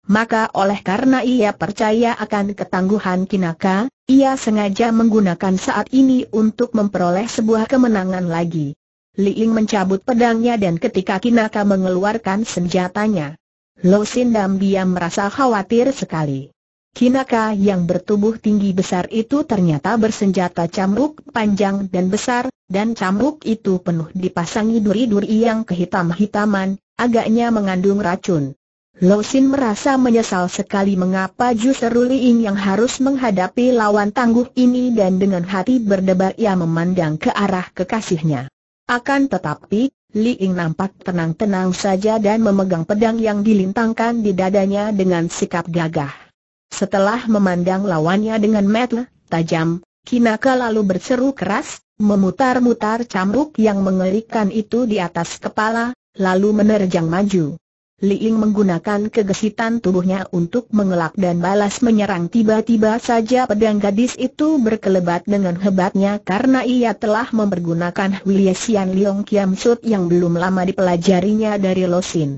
maka oleh karena ia percaya akan ketangguhan Kinaka, ia sengaja menggunakan saat ini untuk memperoleh sebuah kemenangan lagi. Li mencabut pedangnya dan ketika Kinaka mengeluarkan senjatanya, Lo dia merasa khawatir sekali. Kinaka yang bertubuh tinggi besar itu ternyata bersenjata cambuk panjang dan besar, dan cambuk itu penuh dipasangi duri-duri yang kehitam-hitaman, agaknya mengandung racun. Losin merasa menyesal sekali mengapa justru Ying yang harus menghadapi lawan tangguh ini dan dengan hati berdebar ia memandang ke arah kekasihnya. Akan tetapi, Li Ying nampak tenang-tenang saja dan memegang pedang yang dilintangkan di dadanya dengan sikap gagah. Setelah memandang lawannya dengan mata tajam, Kinaka lalu berseru keras, memutar-mutar cambuk yang mengerikan itu di atas kepala, lalu menerjang maju. Li Ying menggunakan kegesitan tubuhnya untuk mengelak dan balas menyerang tiba-tiba saja pedang gadis itu berkelebat dengan hebatnya karena ia telah mempergunakan Huiliesian Leong Kiam Sut yang belum lama dipelajarinya dari Losin.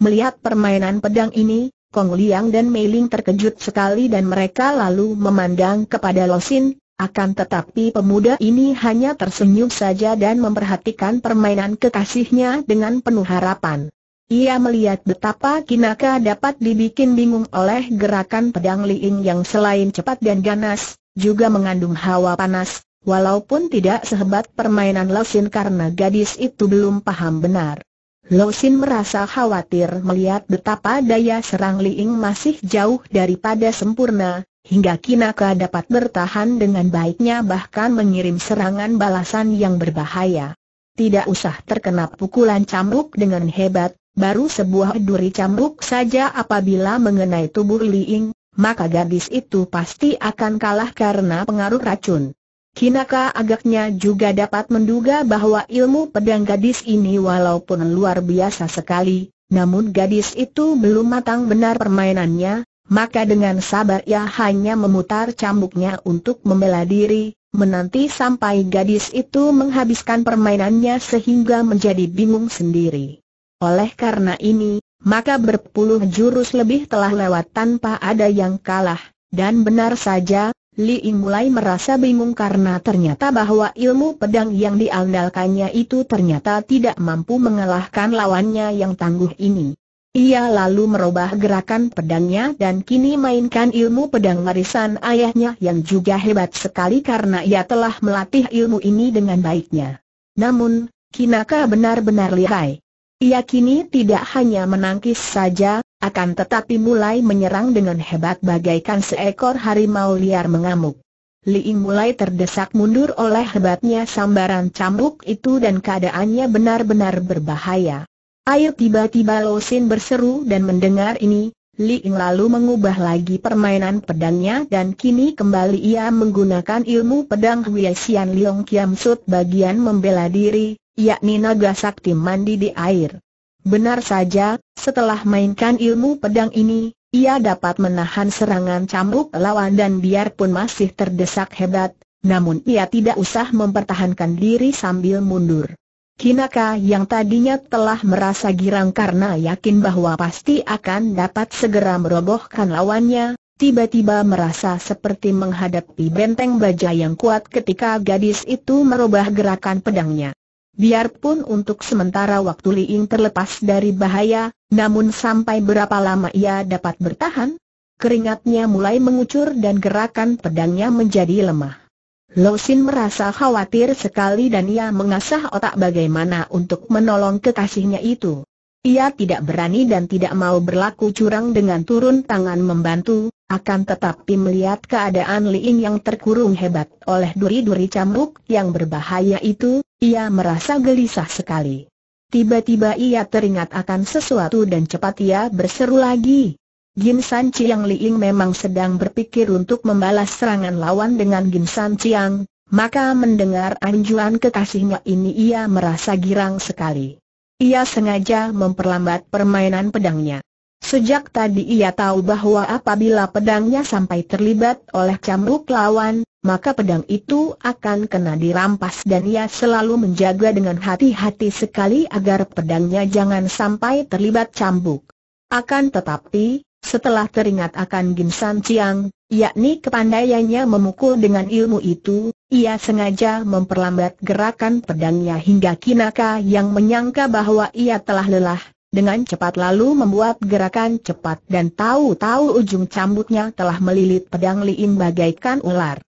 Melihat permainan pedang ini, Kong Liang dan Mei Ling terkejut sekali dan mereka lalu memandang kepada Losin, akan tetapi pemuda ini hanya tersenyum saja dan memperhatikan permainan kekasihnya dengan penuh harapan. Ia melihat betapa Kinaka dapat dibikin bingung oleh gerakan pedang Liing yang selain cepat dan ganas, juga mengandung hawa panas, walaupun tidak sehebat permainan Losin karena gadis itu belum paham benar. Losin merasa khawatir melihat betapa daya serang Liing masih jauh daripada sempurna, hingga Kinaka dapat bertahan dengan baiknya bahkan mengirim serangan balasan yang berbahaya. Tidak usah terkena pukulan cambuk dengan hebat, baru sebuah duri cambuk saja apabila mengenai tubuh Liing, maka gadis itu pasti akan kalah karena pengaruh racun. Kinaka agaknya juga dapat menduga bahwa ilmu pedang gadis ini walaupun luar biasa sekali, namun gadis itu belum matang benar permainannya, maka dengan sabar ia hanya memutar cambuknya untuk membela diri, menanti sampai gadis itu menghabiskan permainannya sehingga menjadi bingung sendiri. Oleh karena ini, maka berpuluh jurus lebih telah lewat tanpa ada yang kalah, dan benar saja, Li Ying mulai merasa bingung karena ternyata bahwa ilmu pedang yang diandalkannya itu ternyata tidak mampu mengalahkan lawannya yang tangguh ini. Ia lalu merubah gerakan pedangnya dan kini mainkan ilmu pedang warisan ayahnya yang juga hebat sekali karena ia telah melatih ilmu ini dengan baiknya. Namun, Kinaka benar-benar lihai. Ia kini tidak hanya menangkis saja, akan tetapi mulai menyerang dengan hebat bagaikan seekor harimau liar mengamuk. Liing mulai terdesak mundur oleh hebatnya sambaran cambuk itu dan keadaannya benar-benar berbahaya. Ayo tiba-tiba Losin berseru dan mendengar ini, Liing lalu mengubah lagi permainan pedangnya dan kini kembali ia menggunakan ilmu pedang Huixian Liong Kiam Sut bagian membela diri, yakni naga sakti mandi di air. Benar saja, setelah mainkan ilmu pedang ini, ia dapat menahan serangan cambuk lawan dan biarpun masih terdesak hebat, namun ia tidak usah mempertahankan diri sambil mundur. Kinaka yang tadinya telah merasa girang karena yakin bahwa pasti akan dapat segera merobohkan lawannya, tiba-tiba merasa seperti menghadapi benteng baja yang kuat ketika gadis itu merubah gerakan pedangnya. Biarpun untuk sementara waktu Li Ying terlepas dari bahaya, namun sampai berapa lama ia dapat bertahan? Keringatnya mulai mengucur dan gerakan pedangnya menjadi lemah. Lo Xin merasa khawatir sekali dan ia mengasah otak bagaimana untuk menolong kekasihnya itu. Ia tidak berani dan tidak mau berlaku curang dengan turun tangan membantu, akan tetapi melihat keadaan Li Ying yang terkurung hebat oleh duri-duri cambuk yang berbahaya itu, ia merasa gelisah sekali. Tiba-tiba ia teringat akan sesuatu dan cepat ia berseru lagi. Jin San Chiang Liing memang sedang berpikir untuk membalas serangan lawan dengan Jin San Chiang, maka mendengar anjuran kekasihnya ini ia merasa girang sekali. Ia sengaja memperlambat permainan pedangnya. Sejak tadi ia tahu bahwa apabila pedangnya sampai terlibat oleh cambuk lawan, maka pedang itu akan kena dirampas dan ia selalu menjaga dengan hati-hati sekali agar pedangnya jangan sampai terlibat cambuk. Akan tetapi, setelah teringat akan Ginsan Chiang, yakni kepandaiannya memukul dengan ilmu itu, ia sengaja memperlambat gerakan pedangnya hingga Kinaka yang menyangka bahwa ia telah lelah, dengan cepat lalu membuat gerakan cepat dan tahu-tahu ujung cambuknya telah melilit pedang Liim bagaikan ular.